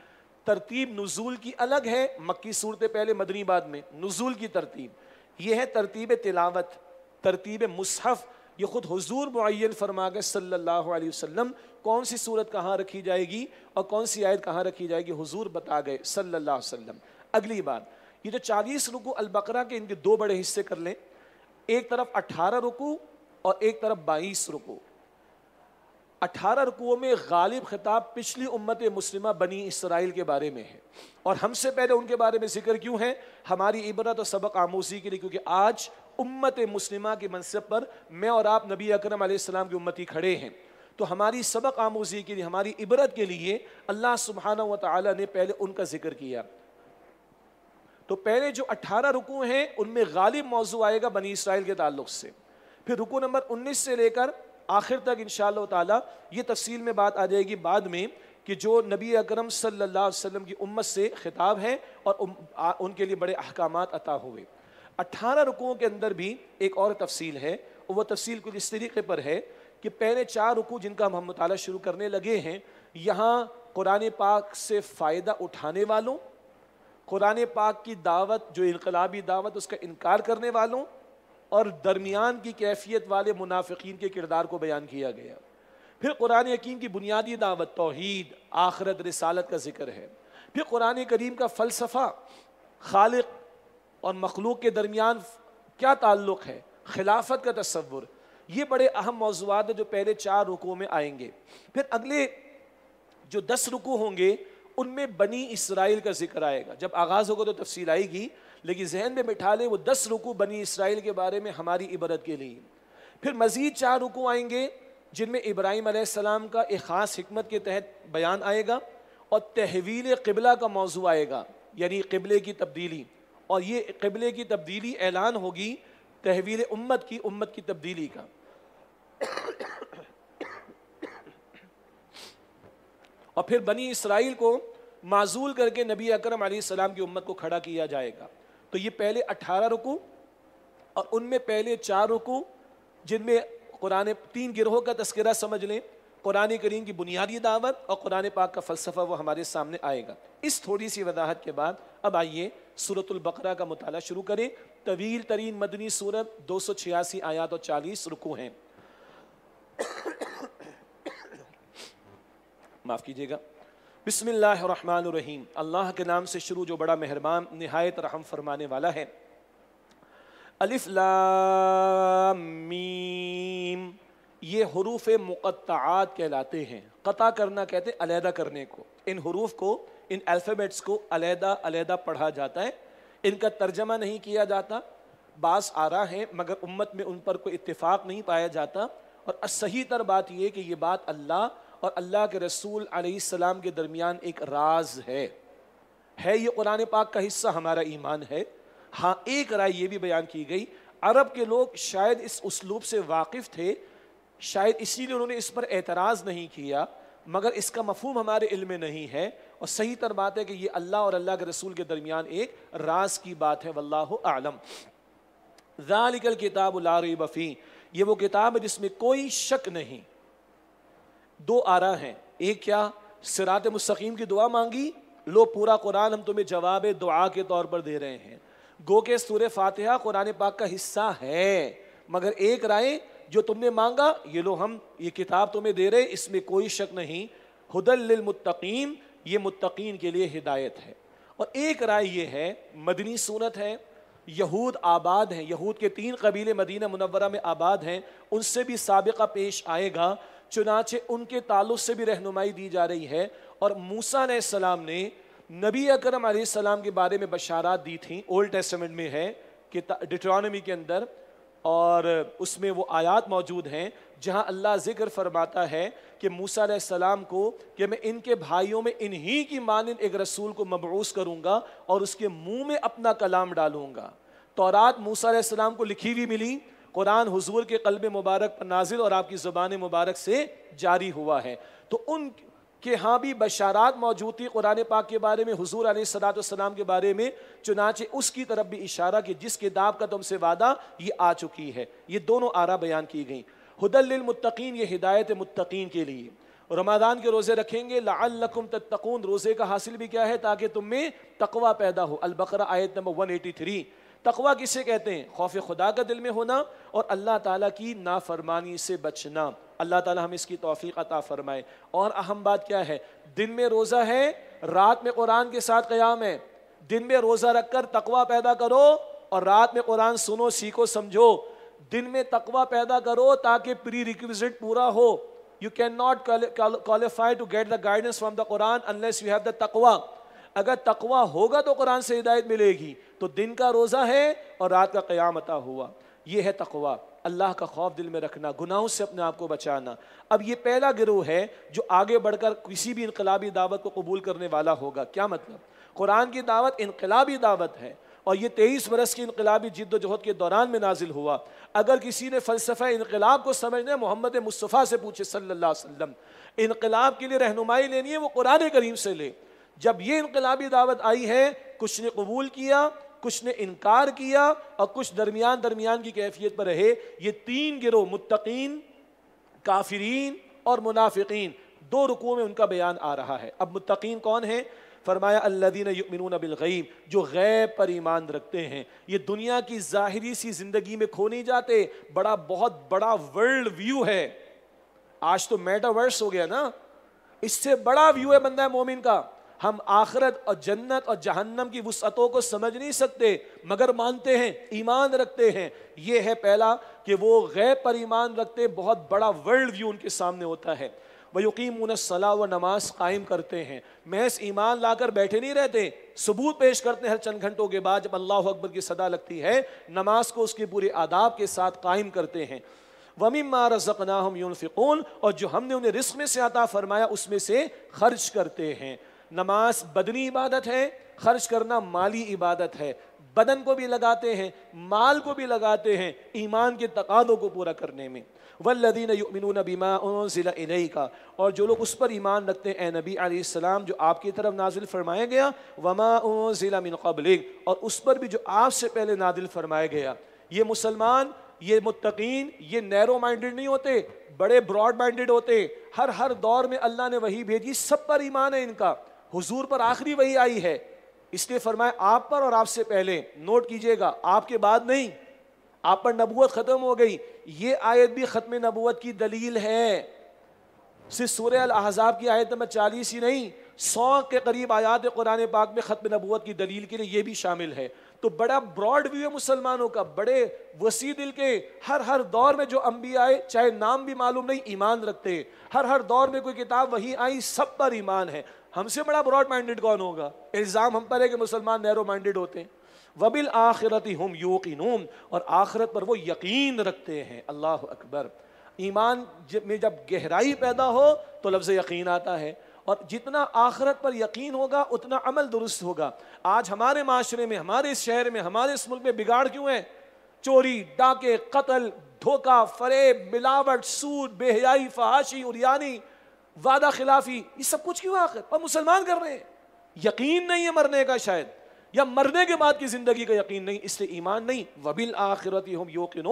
तरतीब नज़ुल की अलग है मक्की सूरत पहले मदनी बाद में नज़ुल की तरतीब यह है तरतीब तिलावत तरतीब मुसहफ़ ये ख़ुद हजूर मुन फरमा गए सल्ला वसम कौन सी सूरत कहाँ रखी जाएगी और कौन सी आयत कहाँ रखी जाएगी हजूर बता गए सल्ला वसम अगली बार ये जो चालीस रुकू अलबकरा के इनके दो बड़े हिस्से कर लें एक तरफ अट्ठारह रुकू और एक तरफ बाईस रुकू अठारह रुकुओं में गालिब खिताब पिछली उम्मत मुस्लिमा बनी इसराइल के बारे में है और हमसे पहले उनके बारे में जिक्र क्यों है हमारी इबरत और सबक आमोजी के लिए क्योंकि आज उम्मत मुस्लिमा के मनसब पर मैं और आप नबी अक्रम की उम्मती खड़े हैं तो हमारी सबक आमोजी के लिए हमारी इबरत के लिए अल्लाह सुबहाना व ने पहले उनका जिक्र किया तो पहले जो अट्ठारह रुकू हैं उनमें गालिब मौजू आएगा बनी इसराइल के ताल्लुक से फिर रुकू नंबर उन्नीस से लेकर आखिर तक इन ताला ये तफसील में बात आ जाएगी बाद में कि जो नबी अकरम सल्लल्लाहु अलैहि वसल्लम की उम्मत से खिताब है और उनके लिए बड़े अहकाम अता हुए अट्ठारह रुकुओं के अंदर भी एक और तफसील है और वह तफसील कुछ इस तरीके पर है कि पहले चार रुकू जिनका हम मताल शुरू करने लगे हैं यहाँ कुरान पाक से फ़ायदा उठाने वालों कुरान पाक की दावत जो इनकलाबी दावत उसका इनकार करने वालों और दरमियान की कैफियत वाले मुनाफिकीन के किरदार को बयान किया गया फिर कुरान यकीन की बुनियादी दावत तोहद आखरत रसालत का जिक्र है फिर कुरान करीम का फ़लसफ़ा खालिक और मखलूक के दरमियान क्या ताल्लुक़ है खिलाफत का तस्वुर ये बड़े अहम मौजूद हैं जो पहले चार रुकों में आएंगे फिर अगले जो दस रुकू होंगे उनमें बनी इसराइल का जिक्र आएगा जब आगाज़ होगा तो तफसील आएगी लेकिन जहन में बिठा लें वो दस रुकू बनी इसराइल के बारे में हमारी इबरत के लिए फिर मज़ीद चार रुकू आएंगे जिनमें इब्राहिम आसमाम का एक ख़ास हमत के तहत बयान आएगा और तहवील कबला का मौजू आएगा यानी कबले की तब्दीली और ये कबले की तब्दीली ऐलान होगी तहवील उम्मत की उम्मत की तब्दीली का और फिर बनी इसराइल को माजूल करके नबी अकरम सलाम की उम्मत को खड़ा किया जाएगा तो ये पहले अट्ठारह रुकू और उनमें पहले चार रुकू जिनमें कुरान तीन गिरोहों का तस्करा समझ लें कुरान करीम की बुनियादी दावत और कुरान पाक का फ़लसफ़ा वो हमारे सामने आएगा इस थोड़ी सी वजाहत के बाद अब आइए सूरतुल्बकरा का मताल शुरू करें तवील तरीन मदनी सूरत दो सौ छियासी आयात और चालीस रुकू हैं माफ़ कीजिएगा बिसमीम अल्लाह के नाम से शुरू जो बड़ा मेहरबान नहायत रहम फरमाने वाला है अलिफ मीम ये हरूफ मुक़त्तात कहलाते हैं कता करना कहते हैं अलहदा करने को इन हरूफ को इन अल्फ़ाबेट्स को अलहदा अलहदा पढ़ा जाता है इनका तर्जमा नहीं किया जाता बास आ रहा है मगर उम्मत में उन पर कोई इतफ़ाक नहीं पाया जाता और सही तर बात यह कि ये बात अल्लाह और अल्लाह के रसूल आसमाम के दरमियान एक राज है है ये कुरान पाक का हिस्सा हमारा ईमान है हाँ एक राय ये भी बयान की गई अरब के लोग शायद इस उसलूब से वाकिफ़ थे शायद इसीलिए उन्होंने इस पर एतराज़ नहीं किया मगर इसका मफहम हमारे इल्म में नहीं है और सही तर बात है कि ये अल्लाह और अल्लाह के रसूल के दरमियान एक राज की बात है वल्लाह आलम जालिकल किताब लारबफ़ी ये वो किताब है जिसमें कोई शक नहीं दो आरा हैं एक क्या सिरात मुस्तकीम की दुआ मांगी लो पूरा कुरान हम तुम्हें जवाब दुआ के तौर पर दे रहे हैं गो के सूर फातिहा कुरान पाक का हिस्सा है मगर एक राय जो तुमने मांगा ये लो हम ये किताब तुम्हें दे रहे इसमें कोई शक नहीं हदलमतकीम ये मुतकीन के लिए हिदायत है और एक राय ये है मदनी सूरत है यहूद आबाद हैं यहूद के तीन कबीले मदीना मुनवरा में आबाद हैं उनसे भी सबका पेश आएगा चुनाचे उनके ताल्लुक से भी रहनुमाई दी जा रही है और मूसा सलाम ने नबी अकरम सलाम के बारे में बशारात दी थी ओल्ड टेस्टमेंट में है कि डिट्रॉनमी के अंदर और उसमें वो आयात मौजूद हैं जहां अल्लाह ज़िक्र फरमाता है कि मूसा सलाम को कि मैं इनके भाइयों में इन्हीं की मानन एक रसूल को मबरूस करूँगा और उसके मुंह में अपना कलाम डालूँगा तौरात मूसा सलाम को लिखी हुई मिली कुरान हुजूर के कलब मुबारक पर नाजिल और आपकी ज़ुबान मुबारक से जारी हुआ है तो उन के हाँ भी बशारात मौजूद थी कुरान पाक के बारे में हुजूर हजूर सलाम के बारे में चुनाचे उसकी तरफ भी इशारा कि जिस किताब का तुमसे वादा ये आ चुकी है ये दोनों आरा बयान की गई हदलमतकीन ये हिदायत मुतकीन के लिए रमादान के रोज़े रखेंगे लाकुम तकून रोज़े का हासिल भी क्या है ताकि तुम में तकवा पैदा हो अलबकर आयत नंबर वन एटी थ्री तकवा किसे कहते हैं खौफ खुदा का दिल में होना और अल्लाह ताला की नाफरमानी से बचना अल्लाह ताला हम इसकी तौफीक अता फ़रमाए और अहम बात क्या है दिन में रोज़ा है रात में कुरान के साथ क़याम है दिन में रोज़ा रख कर तकवा पैदा करो और रात में कुरान सुनो सीखो समझो दिन में तकवा पैदा करो ताकि प्री रिक्विजिट पूरा हो you can not qualify to get the guidance from the Quran unless you have the तकवा अगर तकवा होगा तो कुरान से हिदायत मिलेगी तो दिन का रोज़ा है और रात का क्याम अता हुआ ये है तकवा अल्लाह का खौफ दिल में रखना गुनाहों से अपने आप को बचाना अब ये पहला गिरोह है जो आगे बढ़कर किसी भी इनकलाबी दावत को कबूल करने वाला होगा क्या मतलब कुरान की दावत इनकलाबी दावत है और ये तेईस बरस की इनकलाबी जद्दोजहद के दौरान में नाजिल हुआ अगर किसी ने फ़लसफ़ा इनकलाब को समझना मोहम्मद मुस्तफ़ा से पूछे सल्ला वसम इनकलाब के लिए रहनुमाई लेनी है वो कुरान करीम से ले जब ये इनकलाबी दावत आई है कुछ ने कबूल किया कुछ ने इनकार किया और कुछ दरमियान दरमियान की कैफियत पर रहे ये तीन गिरोह मुतकीन काफरीन और मुनाफिकीन दो रुकुओं में उनका बयान आ रहा है अब मुतकीन कौन है फरमाया अल्लादीन यमिन बिलगैब जो गैब पर ईमान रखते हैं ये दुनिया की ज़ाहरी सी ज़िंदगी में खो नहीं जाते बड़ा बहुत बड़ा वर्ल्ड व्यू है आज तो मेटावर्स हो गया ना इससे बड़ा व्यू है बंदा है मोमिन का हम आखरत और जन्नत और जहन्नम की वसअतों को समझ नहीं सकते मगर मानते हैं ईमान रखते हैं ये है पहला कि वो गैब पर ईमान रखते बहुत बड़ा वर्ल्ड व्यू उनके सामने होता है वह यकीम सलाह व नमाज कायम करते हैं महज ईमान लाकर बैठे नहीं रहते सबूत पेश करते हैं हर चंद घंटों के बाद जब अल्लाह अकबर की सदा लगती है नमाज को उसके पूरे आदाब के साथ कायम करते हैं वमी ना हम यूनफ़िकून और जो हमने उन्हें रिस्क में से आता फरमाया उसमें से खर्च करते हैं नमाज बदनी इबादत है खर्च करना माली इबादत है बदन को भी लगाते हैं माल को भी लगाते हैं ईमान के तकादों को पूरा करने में वल्लिन यमिन जिला का और जो लोग उस पर ईमान रखते हैं ए नबी आसमाम जो आपकी तरफ नाजिल फरमाया गया वमा जिला मिन और उस पर भी जो आपसे पहले नादिल फरमाया गया ये मुसलमान ये मुतकीन ये नैरो माइंडेड नहीं होते बड़े ब्रॉड माइंडेड होते हर हर दौर में अल्लाह ने वही भेजी सब पर ईमान है इनका हुजूर पर आखिरी वही आई है इसलिए फरमाए आप पर और आपसे पहले नोट कीजिएगा आपके बाद नहीं आप पर नबूत ख़त्म हो गई ये आयत भी ख़त्म नबूत की दलील है सिर्फ सूर्य अहजाब की आयत नंबर चालीस ही नहीं सौ के करीब आयात कुरान पाक में ख़त्म नबूत की दलील के लिए ये भी शामिल है तो बड़ा ब्रॉड व्यू है मुसलमानों का बड़े वसी दिल के हर हर दौर में जो अम्बी आए चाहे नाम भी मालूम नहीं ईमान रखते हर हर दौर में कोई किताब वही आई सब पर ईमान है हमसे बड़ा ब्रॉड माइंडेड कौन होगा इल्ज़ाम हम पर है कि मुसलमान नैरो माइंडेड होते हैं वबिल आखिरत हम यूकिन और आखिरत पर वो यकीन रखते हैं अल्लाह अकबर ईमान में जब गहराई पैदा हो तो लफ्ज़ यकीन आता है और जितना आखरत पर यकीन होगा उतना अमल दुरुस्त होगा आज हमारे माशरे में हमारे इस शहर में हमारे इस मुल्क में बिगाड़ क्यों है चोरी डाके कत्ल धोखा फरेब मिलावट सूद बेहयाई फहाशी उरियानी वादा खिलाफी ये सब कुछ क्यों आखिर और मुसलमान कर रहे हैं यकीन नहीं है मरने का शायद या मरने के बाद की ज़िंदगी का यकीन नहीं इसलिए ईमान नहीं वबिल आखिरत हम योकिन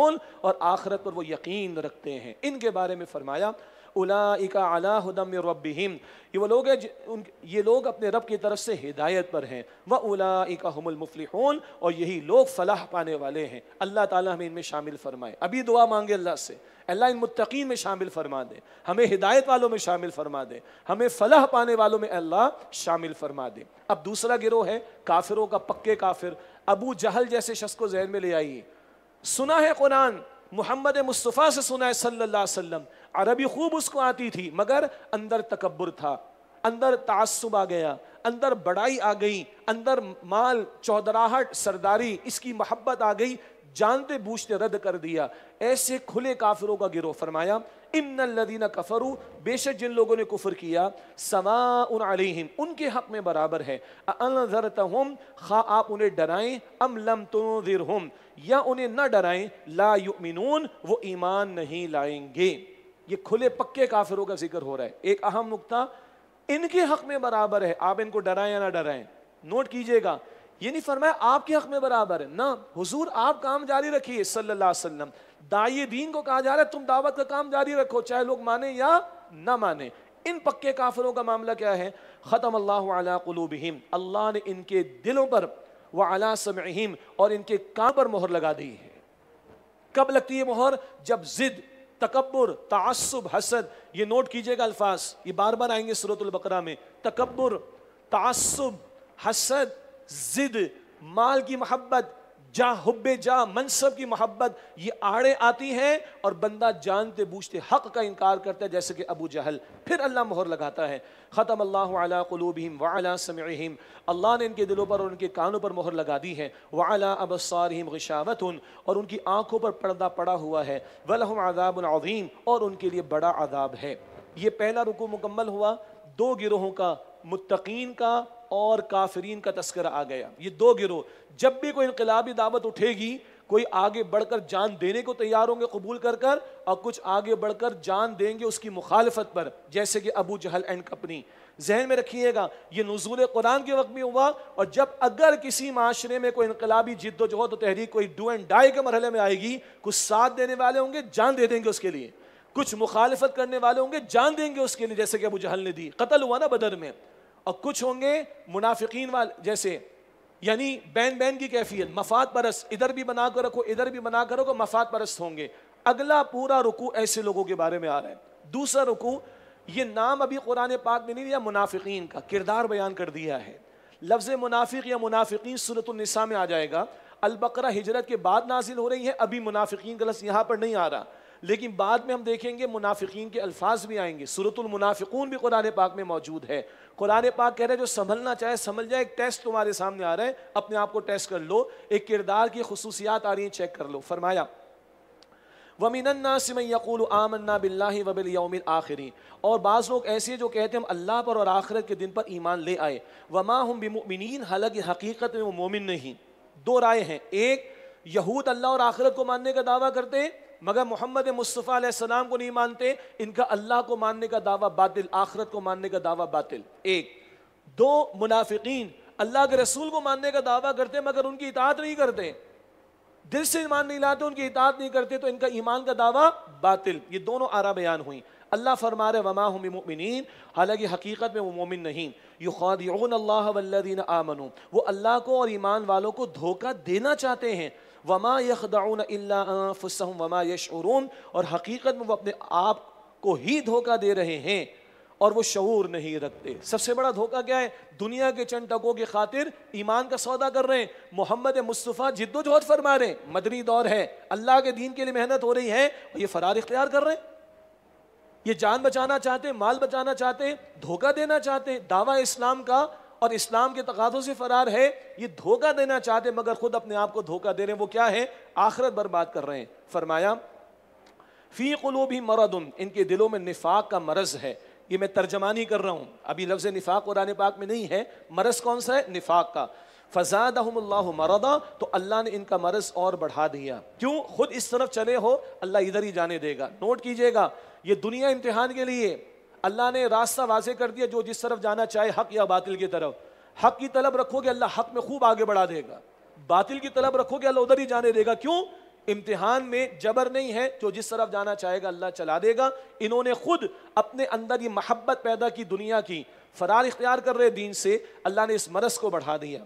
और आखिरत पर वो यकीन रखते हैं इनके बारे में फरमाया उलाइका अला हदम रबिम ये वो लोग हैं ये लोग अपने रब की तरफ से हिदायत पर हैं व उलाइका हमलमफलिहन और यही लोग फलाह पाने वाले हैं अल्लाह ताला हमें इनमें शामिल फरमाए अभी दुआ मांगे अल्लाह से अल्लाह इन मुतकीन में शामिल फरमा दे हमें हिदायत वालों में शामिल फरमा दे हमें फलाह पाने वालों में अल्लाह शामिल फरमा दे अब दूसरा गिरोह है काफिरों का पक्के काफिर अबू जहल जैसे शख्स को जहन में ले आइए सुना है कुरान मोहम्मद मुस्तफ़ा से सुना है सल्ला वसम अरबी खूब उसको आती थी मगर अंदर तकबर था अंदर तसब आ गया अंदर बड़ाई आ गई अंदर माल चौधराहट सरदारी इसकी मोहब्बत आ गई जानते बूझते रद्द कर दिया ऐसे खुले काफिरों का गिरोह फरमाया इमन कफरू बेशक जिन लोगों ने कुफर किया समा उन अलहिम उनके हक में बराबर है अनजरतहम खा आप उन्हें डराएं अम लम तुनदिर या उन्हें ना डराएं ला युमिनून वो ईमान नहीं लाएंगे ये खुले पक्के काफिरों का जिक्र हो रहा है एक अहम नुकता इनके हक में बराबर है आप इनको डराएं या ना डराएं नोट कीजिएगा ये नहीं फरमाया आपके हक में बराबर है ना हुजूर आप काम जारी रखिए सल्लल्लाहु अलैहि वसल्लम दाई दीन को कहा जा रहा है तुम दावत का काम जारी रखो चाहे लोग माने या ना माने इन पक्के काफरों का मामला क्या है ख़त्म अल्लाह अल्लाह ने इनके दिलों पर व अला समीम और इनके कान पर मोहर लगा दी है कब लगती है मोहर जब जिद तकबर तसब हसद ये नोट कीजिएगा अल्फाज ये बार बार आएंगे सूरतुल्बकरा में तकबर तसब हसद जिद माल की मोहब्बत जा हुब्बे जा मनसब की मोहब्बत ये आड़े आती हैं और बंदा जानते बूझते हक का इनकार करता है जैसे कि अबू जहल फिर अल्लाह मोहर लगाता है ख़त्म अल्लाह कलूबहम वाला समहम अल्लाह ने इनके दिलों पर और उनके कानों पर मोहर लगा दी है वाला अबसारहम गशावत और उनकी आँखों पर पर्दा पड़ा हुआ है वलहम आदाबीम और उनके लिए बड़ा आदाब है ये पहला रुकू मुकम्मल हुआ दो गिरोहों का मुतकीन का और काफरीन का तस्कर आ गया ये दो गिरोह जब भी कोई इनकलाबी दावत उठेगी कोई आगे बढ़कर जान देने को तैयार होंगे कबूल कर कर और कुछ आगे बढ़कर जान देंगे उसकी मुखालफत पर जैसे कि अबू जहल एंड कंपनी जहन में रखिएगा ये नजूल कुरान के वक्त में हुआ और जब अगर किसी माशरे में कोई इनकलाबी जिद्दोजहद तो तहरीक कोई डू एंड डाई के मरहले में आएगी कुछ साथ देने वाले होंगे जान दे देंगे उसके लिए कुछ मुखालफत करने वाले होंगे जान देंगे उसके लिए जैसे कि अबू जहल ने दी कतल हुआ ना बदर में और कुछ होंगे मुनाफिकीन वाले जैसे यानी बैन बैन की कैफियत मफाद परस इधर भी बना कर रखो इधर भी बना कर रखो मफाद परस्त होंगे अगला पूरा रुकू ऐसे लोगों के बारे में आ रहा है दूसरा रुकू ये नाम अभी कुरान पाक में नहीं दिया मुनाफिकीन का किरदार बयान कर दिया है लफ्ज़ मुनाफिक या मुनाफिकीन सूरतनसा में आ जाएगा अलबकरा हिजरत के बाद नाजिल हो रही है अभी मुनाफिकीन का लफ्ज़ यहाँ पर नहीं आ रहा लेकिन बाद में हम देखेंगे मुनाफिकीन के अल्फाज भी आएंगे सूरतुलमुनाफिकून भी कुरान पाक में मौजूद है कुरान पाक कह रहे जो संभलना चाहे संभल जाए एक टेस्ट तुम्हारे सामने आ रहा है अपने आप को टेस्ट कर लो एक किरदार की खसूसियात आ रही है चेक कर लो फरमाया वमिनन्नासमयकूल आमन्ना बिल्ला वबिलयमिन आखिरी और बाज़ लोग ऐसे जो कहते हैं हम अल्लाह पर और आखिरत के दिन पर ईमान ले आए वमा हम बिमिन हालांकि हकीकत में वो मोमिन नहीं दो राय हैं एक यहूद अल्लाह और आखिरत को मानने का दावा करते हैं मगर मोहम्मद मुस्तफ़ा सलाम को नहीं मानते इनका अल्लाह को मानने का दावा बातिल आखरत को मानने का दावा बातिल एक दो मुनाफिकीन अल्लाह के रसूल को मानने का दावा करते मगर उनकी इतात नहीं करते दिल से ईमान नहीं लाते उनकी इतात नहीं करते तो इनका ईमान का दावा बातिल ये दोनों आरा बयान हुई अल्लाह फरमा रहे वमा हम मोमिन हालांकि हकीकत में वो मोमिन नहीं यू खादिन अल्लाह आमनू वो अल्लाह को और ईमान वालों को धोखा देना चाहते हैं वमा यखदाउन फ़ुसम वमा यशरून और हकीकत में वो अपने आप को ही धोखा दे रहे हैं और वो शूर नहीं रखते सबसे बड़ा धोखा क्या है दुनिया के चंटकों की खातिर ईमान का सौदा कर रहे हैं मोहम्मद मुस्तफ़ा जिद्दोजहद फरमा रहे हैं मदनी दौर है अल्लाह के दीन के लिए मेहनत हो रही है और ये फ़रार इख्तियार कर रहे हैं ये जान बचाना चाहते माल बचाना चाहते धोखा देना चाहते दावा इस्लाम का और इस्लाम के तकादों से फरार है ये धोखा देना चाहते मगर खुद अपने आप को धोखा दे रहे हैं वो क्या है आखिरत बर्बाद कर रहे हैं फरमाया फ़ी कलूब मरद मरदन इनके दिलों में निफाक का मरज़ है ये मैं तर्जमानी कर रहा हूँ अभी लफ्ज़ निफाक कुरान पाक में नहीं है मरज़ कौन सा है निफाक का फजाद मरदा तो अल्लाह ने इनका मरज़ और बढ़ा दिया क्यों खुद इस तरफ चले हो अल्लाह इधर ही जाने देगा नोट कीजिएगा ये दुनिया इम्तहान के लिए अल्लाह ने रास्ता वाजे कर दिया जो जिस तरफ जाना चाहे हक या बातिल की तरफ हक की तलब रखोगे अल्लाह हक में खूब आगे बढ़ा देगा बातिल की तलब रखोगे अल्लाह उधर ही जाने देगा क्यों इम्तिहान में जबर नहीं है जो जिस तरफ जाना चाहेगा अल्लाह चला देगा इन्होंने खुद अपने अंदर ये महब्बत पैदा की दुनिया की फरार इख्तियार कर रहे दीन से अल्लाह ने इस मरस को बढ़ा दिया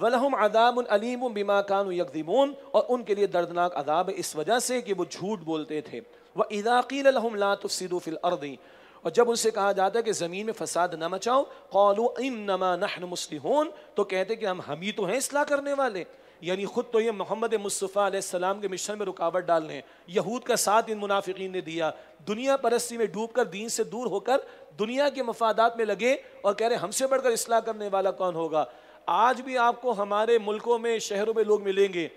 वलहम अदाब अलीम बिमा कान यकदमून और उनके लिए दर्दनाक अदाब इस वजह से कि वो झूठ बोलते थे व इदाकील लहम ला अर्दी और जब उनसे कहा जाता है कि ज़मीन में फसाद ना मचाओ कौलू इन नमा नहन मुस्लिम तो कहते कि हम हम ही तो हैं इसलाह करने वाले यानी ख़ुद तो ये मोहम्मद मुस्तफ़ा के मिशन में रुकावट डाल रहे हैं यहूद का साथ इन मुनाफिकीन ने दिया दुनिया परस्ती में डूब कर दीन से दूर होकर दुनिया के मफादात में लगे और कह रहे हमसे बढ़कर इसलाह करने वाला कौन होगा आज भी आपको हमारे मुल्कों में शहरों में लोग मिलेंगे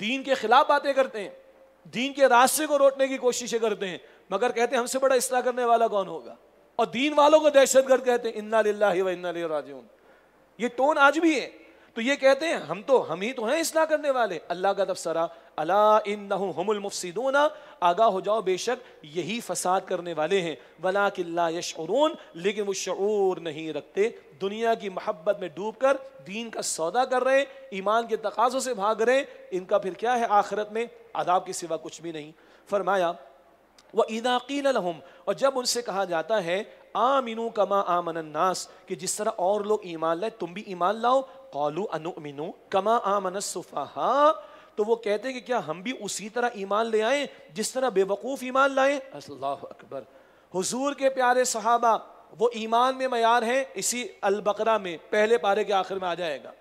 दीन के खिलाफ बातें करते हैं दीन के रास्ते को रोटने की कोशिशें करते हैं मगर कहते हैं हमसे बड़ा इसरा करने वाला कौन होगा और दीन वालों को दहशतगर्द कहते हैं इन्ना लाही व इन्ना ये टोन आज भी है तो ये कहते हैं हम तो हम ही तो हैं इसला करने वाले अल्लाह का तबसरा अला इन हमल मुफसदोना आगा हो जाओ बेशक यही फसाद करने वाले हैं वला किल्ला यशरून लेकिन वो शूर नहीं रखते दुनिया की मोहब्बत में डूब कर दीन का सौदा कर रहे हैं ईमान के तकाज़ों से भाग रहे हैं इनका फिर क्या है आखिरत में आदाब के सिवा कुछ भी नहीं फरमाया व इदाकीन और जब उनसे कहा जाता है आमिनू कमा आमन नास कि जिस तरह और लोग ईमान लाए तुम भी ईमान लाओ कौलू अनुमिनु कमा आमनसुफाहा तो वो कहते हैं कि क्या हम भी उसी तरह ईमान ले आए जिस तरह बेवकूफ़ ईमान लाए अल्लाह अकबर हुजूर के प्यारे सहाबा वो ईमान में मैार हैं इसी अलबकरा में पहले पारे के आखिर में आ जाएगा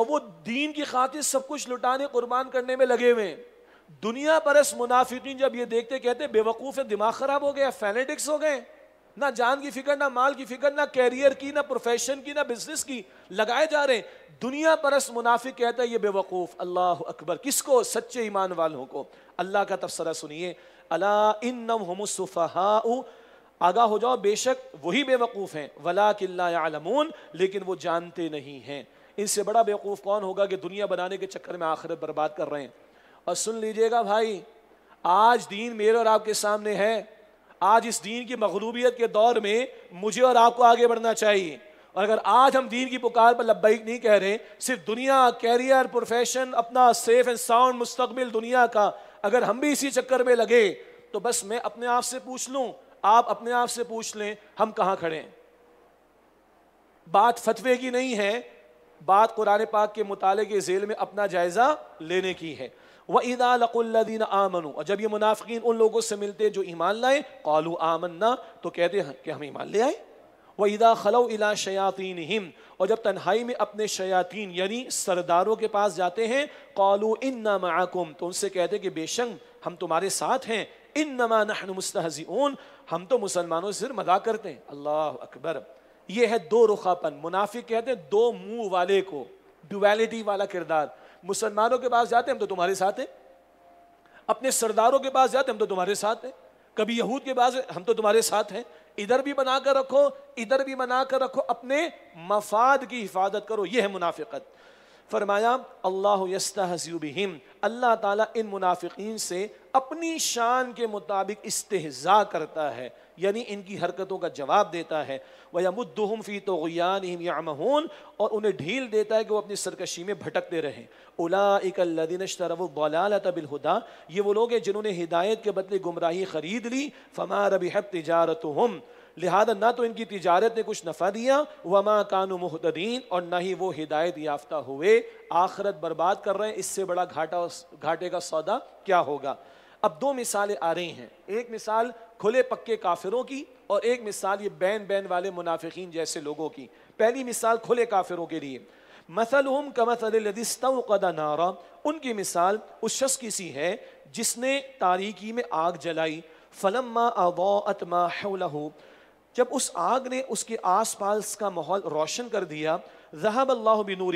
और वो दीन की खातिर सब कुछ लुटाने कुर्बान करने में लगे हुए हैं दुनिया परस मुनाफिक जब ये देखते कहते बेवकूफ़ दिमाग ख़राब हो गया फैनेटिक्स हो गए ना जान की फिक्र ना माल की फिक्र ना कैरियर की ना प्रोफेशन की ना बिजनेस की लगाए जा रहे हैं दुनिया परस मुनाफिक कहता है ये बेवकूफ़ अल्लाह अकबर किसको सच्चे ईमान वालों को अल्लाह का तबसरा सुनिए अला इन नमसफ़ा आगा हो जाओ बेशक वही बेवकूफ़ हैं वला किल्लामून लेकिन वो जानते नहीं हैं इससे बड़ा बेवकूफ़ कौन होगा कि दुनिया बनाने के चक्कर में आखिरत बर्बाद कर रहे हैं और सुन लीजिएगा भाई आज दीन मेरे और आपके सामने है आज इस दीन की मखलूबियत के दौर में मुझे और आपको आगे बढ़ना चाहिए और अगर आज हम दीन की पुकार पर लब्बैक नहीं कह रहे सिर्फ दुनिया कैरियर प्रोफेशन अपना सेफ एंड साउंड मुस्तबिल दुनिया का अगर हम भी इसी चक्कर में लगे तो बस मैं अपने आप से पूछ लूँ आप अपने आप से पूछ लें हम कहाँ खड़े हैं बात फतवे की नहीं है बात कुरान पाक के मुताले के जेल में अपना जायज़ा लेने की है व इदा लकुल्लिन आमनु और जब ये मुनाफिन उन लोगों से मिलते जो ईमान लाए कालू आमन्ना तो कहते हैं कि हम ईमान ले आए व ईदा खलो इला शयातीन हिम और जब तन्हाई में अपने शयातीन यानी सरदारों के पास जाते हैं कालू इन नामाकुम तो उनसे कहते कि बेशंग हम तुम्हारे साथ हैं इन नमा नहन मुस्तहजीन हम तो मुसलमानों से सिर्फ मजाक करते हैं अल्लाह अकबर ये है दो रुखापन मुनाफिक कहते हैं दो मुंह वाले को डुअलिटी वाला किरदार मुसलमानों के पास जाते हम तो तुम्हारे साथ हैं अपने सरदारों के पास जाते हम तो तुम्हारे साथ हैं कभी यहूद के पास हम तो तुम्हारे साथ हैं इधर भी बना कर रखो इधर भी बना कर रखो अपने मफाद की हिफाजत करो यह है मुनाफिकत फरमाया अल्लाह यस्ताहजूबिहिम अल्लाह ताला इन मुनाफिकीन से अपनी शान के मुताबिक इस्तेहजा करता है यानी इनकी हरकतों का जवाब देता है वह यमुद्दुहम फ़ी तोयानहिम यामहून और उन्हें ढील देता है कि वो अपनी सरकशी में भटकते रहें हुदा ये वो लोग हैं जिन्होंने हिदायत के बदले गुमराही ख़रीद ली फ़मा रबी तजारत हम लिहाजा ना तो इनकी तजारत ने कुछ नफ़ा दिया वमा कानू मुहतदीन और ना ही वो हिदायत याफ्ता हुए आखरत बर्बाद कर रहे हैं इससे बड़ा घाटा घाटे का सौदा क्या होगा अब दो मिसालें आ रही हैं एक मिसाल खुले पक्के काफिरों की और एक मिसाल ये बैन बैन वाले मुनाफिकीन जैसे लोगों की पहली मिसाल खुले काफिरों के लिए मसल हम कमसलदिस्तदा नारा उनकी मिसाल उस शख्स की सी है जिसने तारीकी में आग जलाई फलम्मा अवा अतमा जब उस आग ने उसके आसपास का माहौल रोशन कर दिया जहाब अल्लाह बिनूर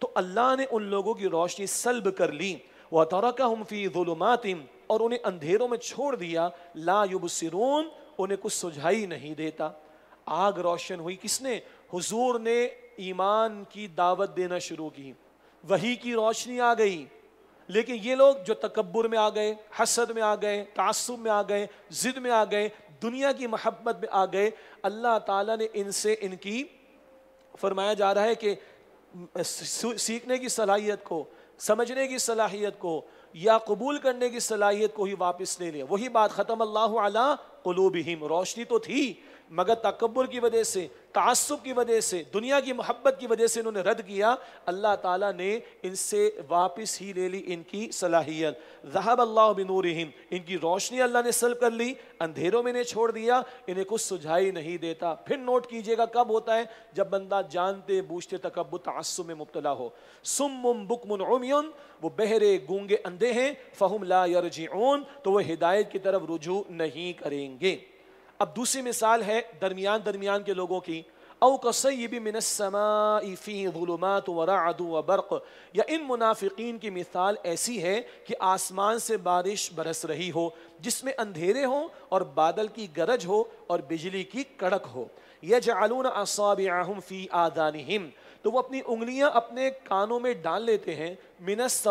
तो अल्लाह ने उन लोगों की रोशनी सलब कर ली वह तौरका हमफी जुलमातिम और उन्हें अंधेरों में छोड़ दिया ला सिरून उन्हें कुछ सुझाई नहीं देता आग रोशन हुई किसने हुजूर ने ईमान की दावत देना शुरू की वही की रोशनी आ गई लेकिन ये लोग जो तकबर में आ गए हसद में आ गए तासुब में आ गए ज़िद में आ गए दुनिया की मोहब्बत में आ गए अल्लाह ताला ने इनसे इनकी फरमाया जा रहा है कि सीखने की सलाहियत को समझने की सलाहियत को या कबूल करने की सलाहियत को ही वापस ले लिया वही बात ख़त्म अल्लाह अला कलूबहिम रोशनी तो थी मगर तकबर की वजह से तसब की वजह से दुनिया की मोहब्बत की वजह से इन्होंने रद्द किया अल्लाह ताला ने इनसे वापस ही ले ली इनकी सलाहियत जहाब अल्लाह बिनूरहिम इनकी रोशनी अल्लाह ने सल कर ली अंधेरों में इन्हें छोड़ दिया इन्हें कुछ सुझाई नहीं देता फिर नोट कीजिएगा कब होता है जब बंदा जानते बूझते तकब तसब में मुबतला हो सुम बुकमन वो बहरे गूंगे अंधे हैं फ़हम ला यर तो वह हिदायत की तरफ रुझू नहीं करेंगे अब दूसरी मिसाल है दरमियान दरमियान के लोगों की अव कसैब मिनसमाफ़ीलुमात वरादू व बर्क़ या इन मुनाफिकीन की मिसाल ऐसी है कि आसमान से बारिश बरस रही हो जिसमें अंधेरे हों और बादल की गरज हो और बिजली की कड़क हो यह जालून असाब फ़ी आदानहिम तो वो अपनी उंगलियां अपने कानों में डाल लेते हैं मिनस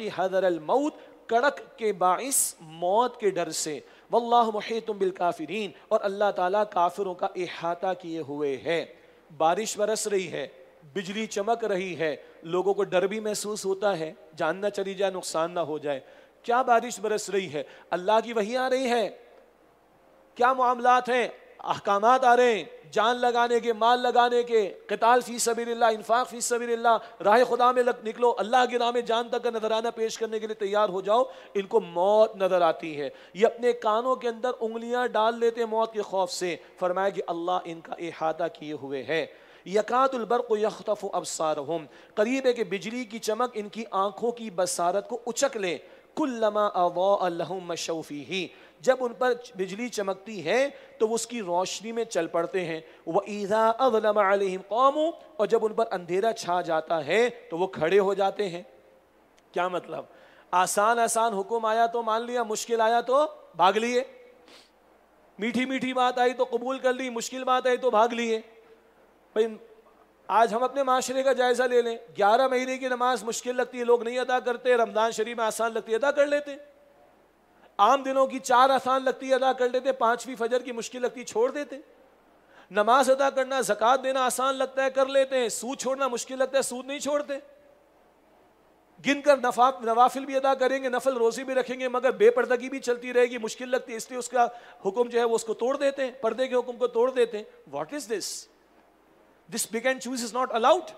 की हजरल मऊत कड़क के बास मौत के डर से वल्लाह मुहितुम बिल काफिरीन और अल्लाह ताला काफिरों का अहाता किए हुए है बारिश बरस रही है बिजली चमक रही है लोगों को डर भी महसूस होता है जान ना चली जाए नुकसान ना हो जाए क्या बारिश बरस रही है अल्लाह की वही आ रही है क्या मामला हैं अहकाम आ रहे हैं जान लगाने के माल लगाने के कताल फ़ी सबीर इन्फाक फ़ी सबीर राह खुदा में लग निकलो अल्लाह के नाम जान तक का नजराना पेश करने के लिए तैयार हो जाओ इनको मौत नज़र आती है ये अपने कानों के अंदर उंगलियां डाल लेते हैं मौत के खौफ से फरमाया कि अल्लाह इनका अहाता किए हुए है यकातुलबरक यख्तफ़ अबसार करीब है कि बिजली की चमक इनकी आंखों की बसारत को उचक ले कुल्लमा अवा ही जब उन पर बिजली चमकती है तो वो उसकी रोशनी में चल पड़ते हैं वह ईज़ा अवलम कौम और जब उन पर अंधेरा छा जाता है तो वो खड़े हो जाते हैं क्या मतलब आसान आसान हुक्म आया तो मान लिया मुश्किल आया तो भाग लिए मीठी मीठी बात आई तो कबूल कर ली मुश्किल बात आई तो भाग लिए भाई आज हम अपने माशरे का जायज़ा ले लें ग्यारह महीने की नमाज मुश्किल लगती है लोग नहीं अदा करते रमज़ान शरीफ में आसान लगती है अदा कर लेते हैं आम दिनों की चार आसान लगती अदा कर लेते पांचवी फजर की मुश्किल लगती छोड़ देते नमाज अदा करना जक़ात देना आसान लगता है कर लेते हैं सूद छोड़ना मुश्किल लगता है सूद नहीं छोड़ते गिन कर नफा नवाफिल भी अदा करेंगे नफल रोज़ी भी रखेंगे मगर बेपर्दगी भी चलती रहेगी मुश्किल लगती है इसलिए उसका हुक्म जो है वो उसको तोड़ देते हैं पर्दे के हुक्म को तोड़ देते हैं what is this this big and choose is not allowed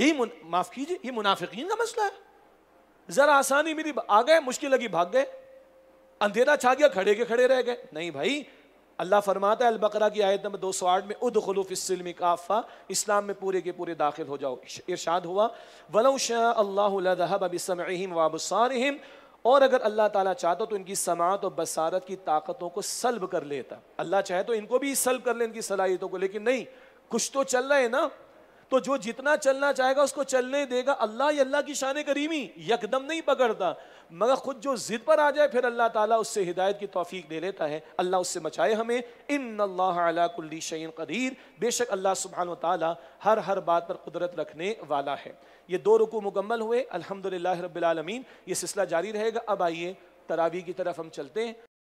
यही माफ़ कीजिए ये मुनाफिकीन का मसला है जरा आसानी मेरी आ गए मुश्किल लगी भाग गए अंधेरा छा गया खड़े के खड़े रह गए नहीं भाई अल्लाह फरमाता है बकरा की आयत नंबर दो सौ आठ में उद खलूफ काफ़ा इस्लाम में पूरे के पूरे दाखिल हो जाओ इरशाद हुआ वलौशा अल्लाहबसम और अगर अल्लाह ताला चाहता तो इनकी समात और बसारत की ताकतों को सल्ब कर लेता अल्लाह चाहे तो इनको भी सल्ब कर ले इनकी सलाहियतों को लेकिन नहीं कुछ तो चल रहा है ना तो जो जितना चलना चाहेगा उसको चलने देगा अल्लाह अल्लाह की शान करीमी यकदम नहीं पकड़ता मगर खुद जो जिद पर आ जाए फिर अल्लाह ताला उससे हिदायत की तोफीक दे लेता है अल्लाह उससे मचाए हमें इन अल्लाह शैन कदीर बेशक अल्लाह सुबहान तला हर हर बात पर कुदरत रखने वाला है ये दो रुकू मुकम्मल हुए अल्हम्दुलिल्लाह रब्बिल ये सिलसिला जारी रहेगा अब आइए तरावी की तरफ हम चलते हैं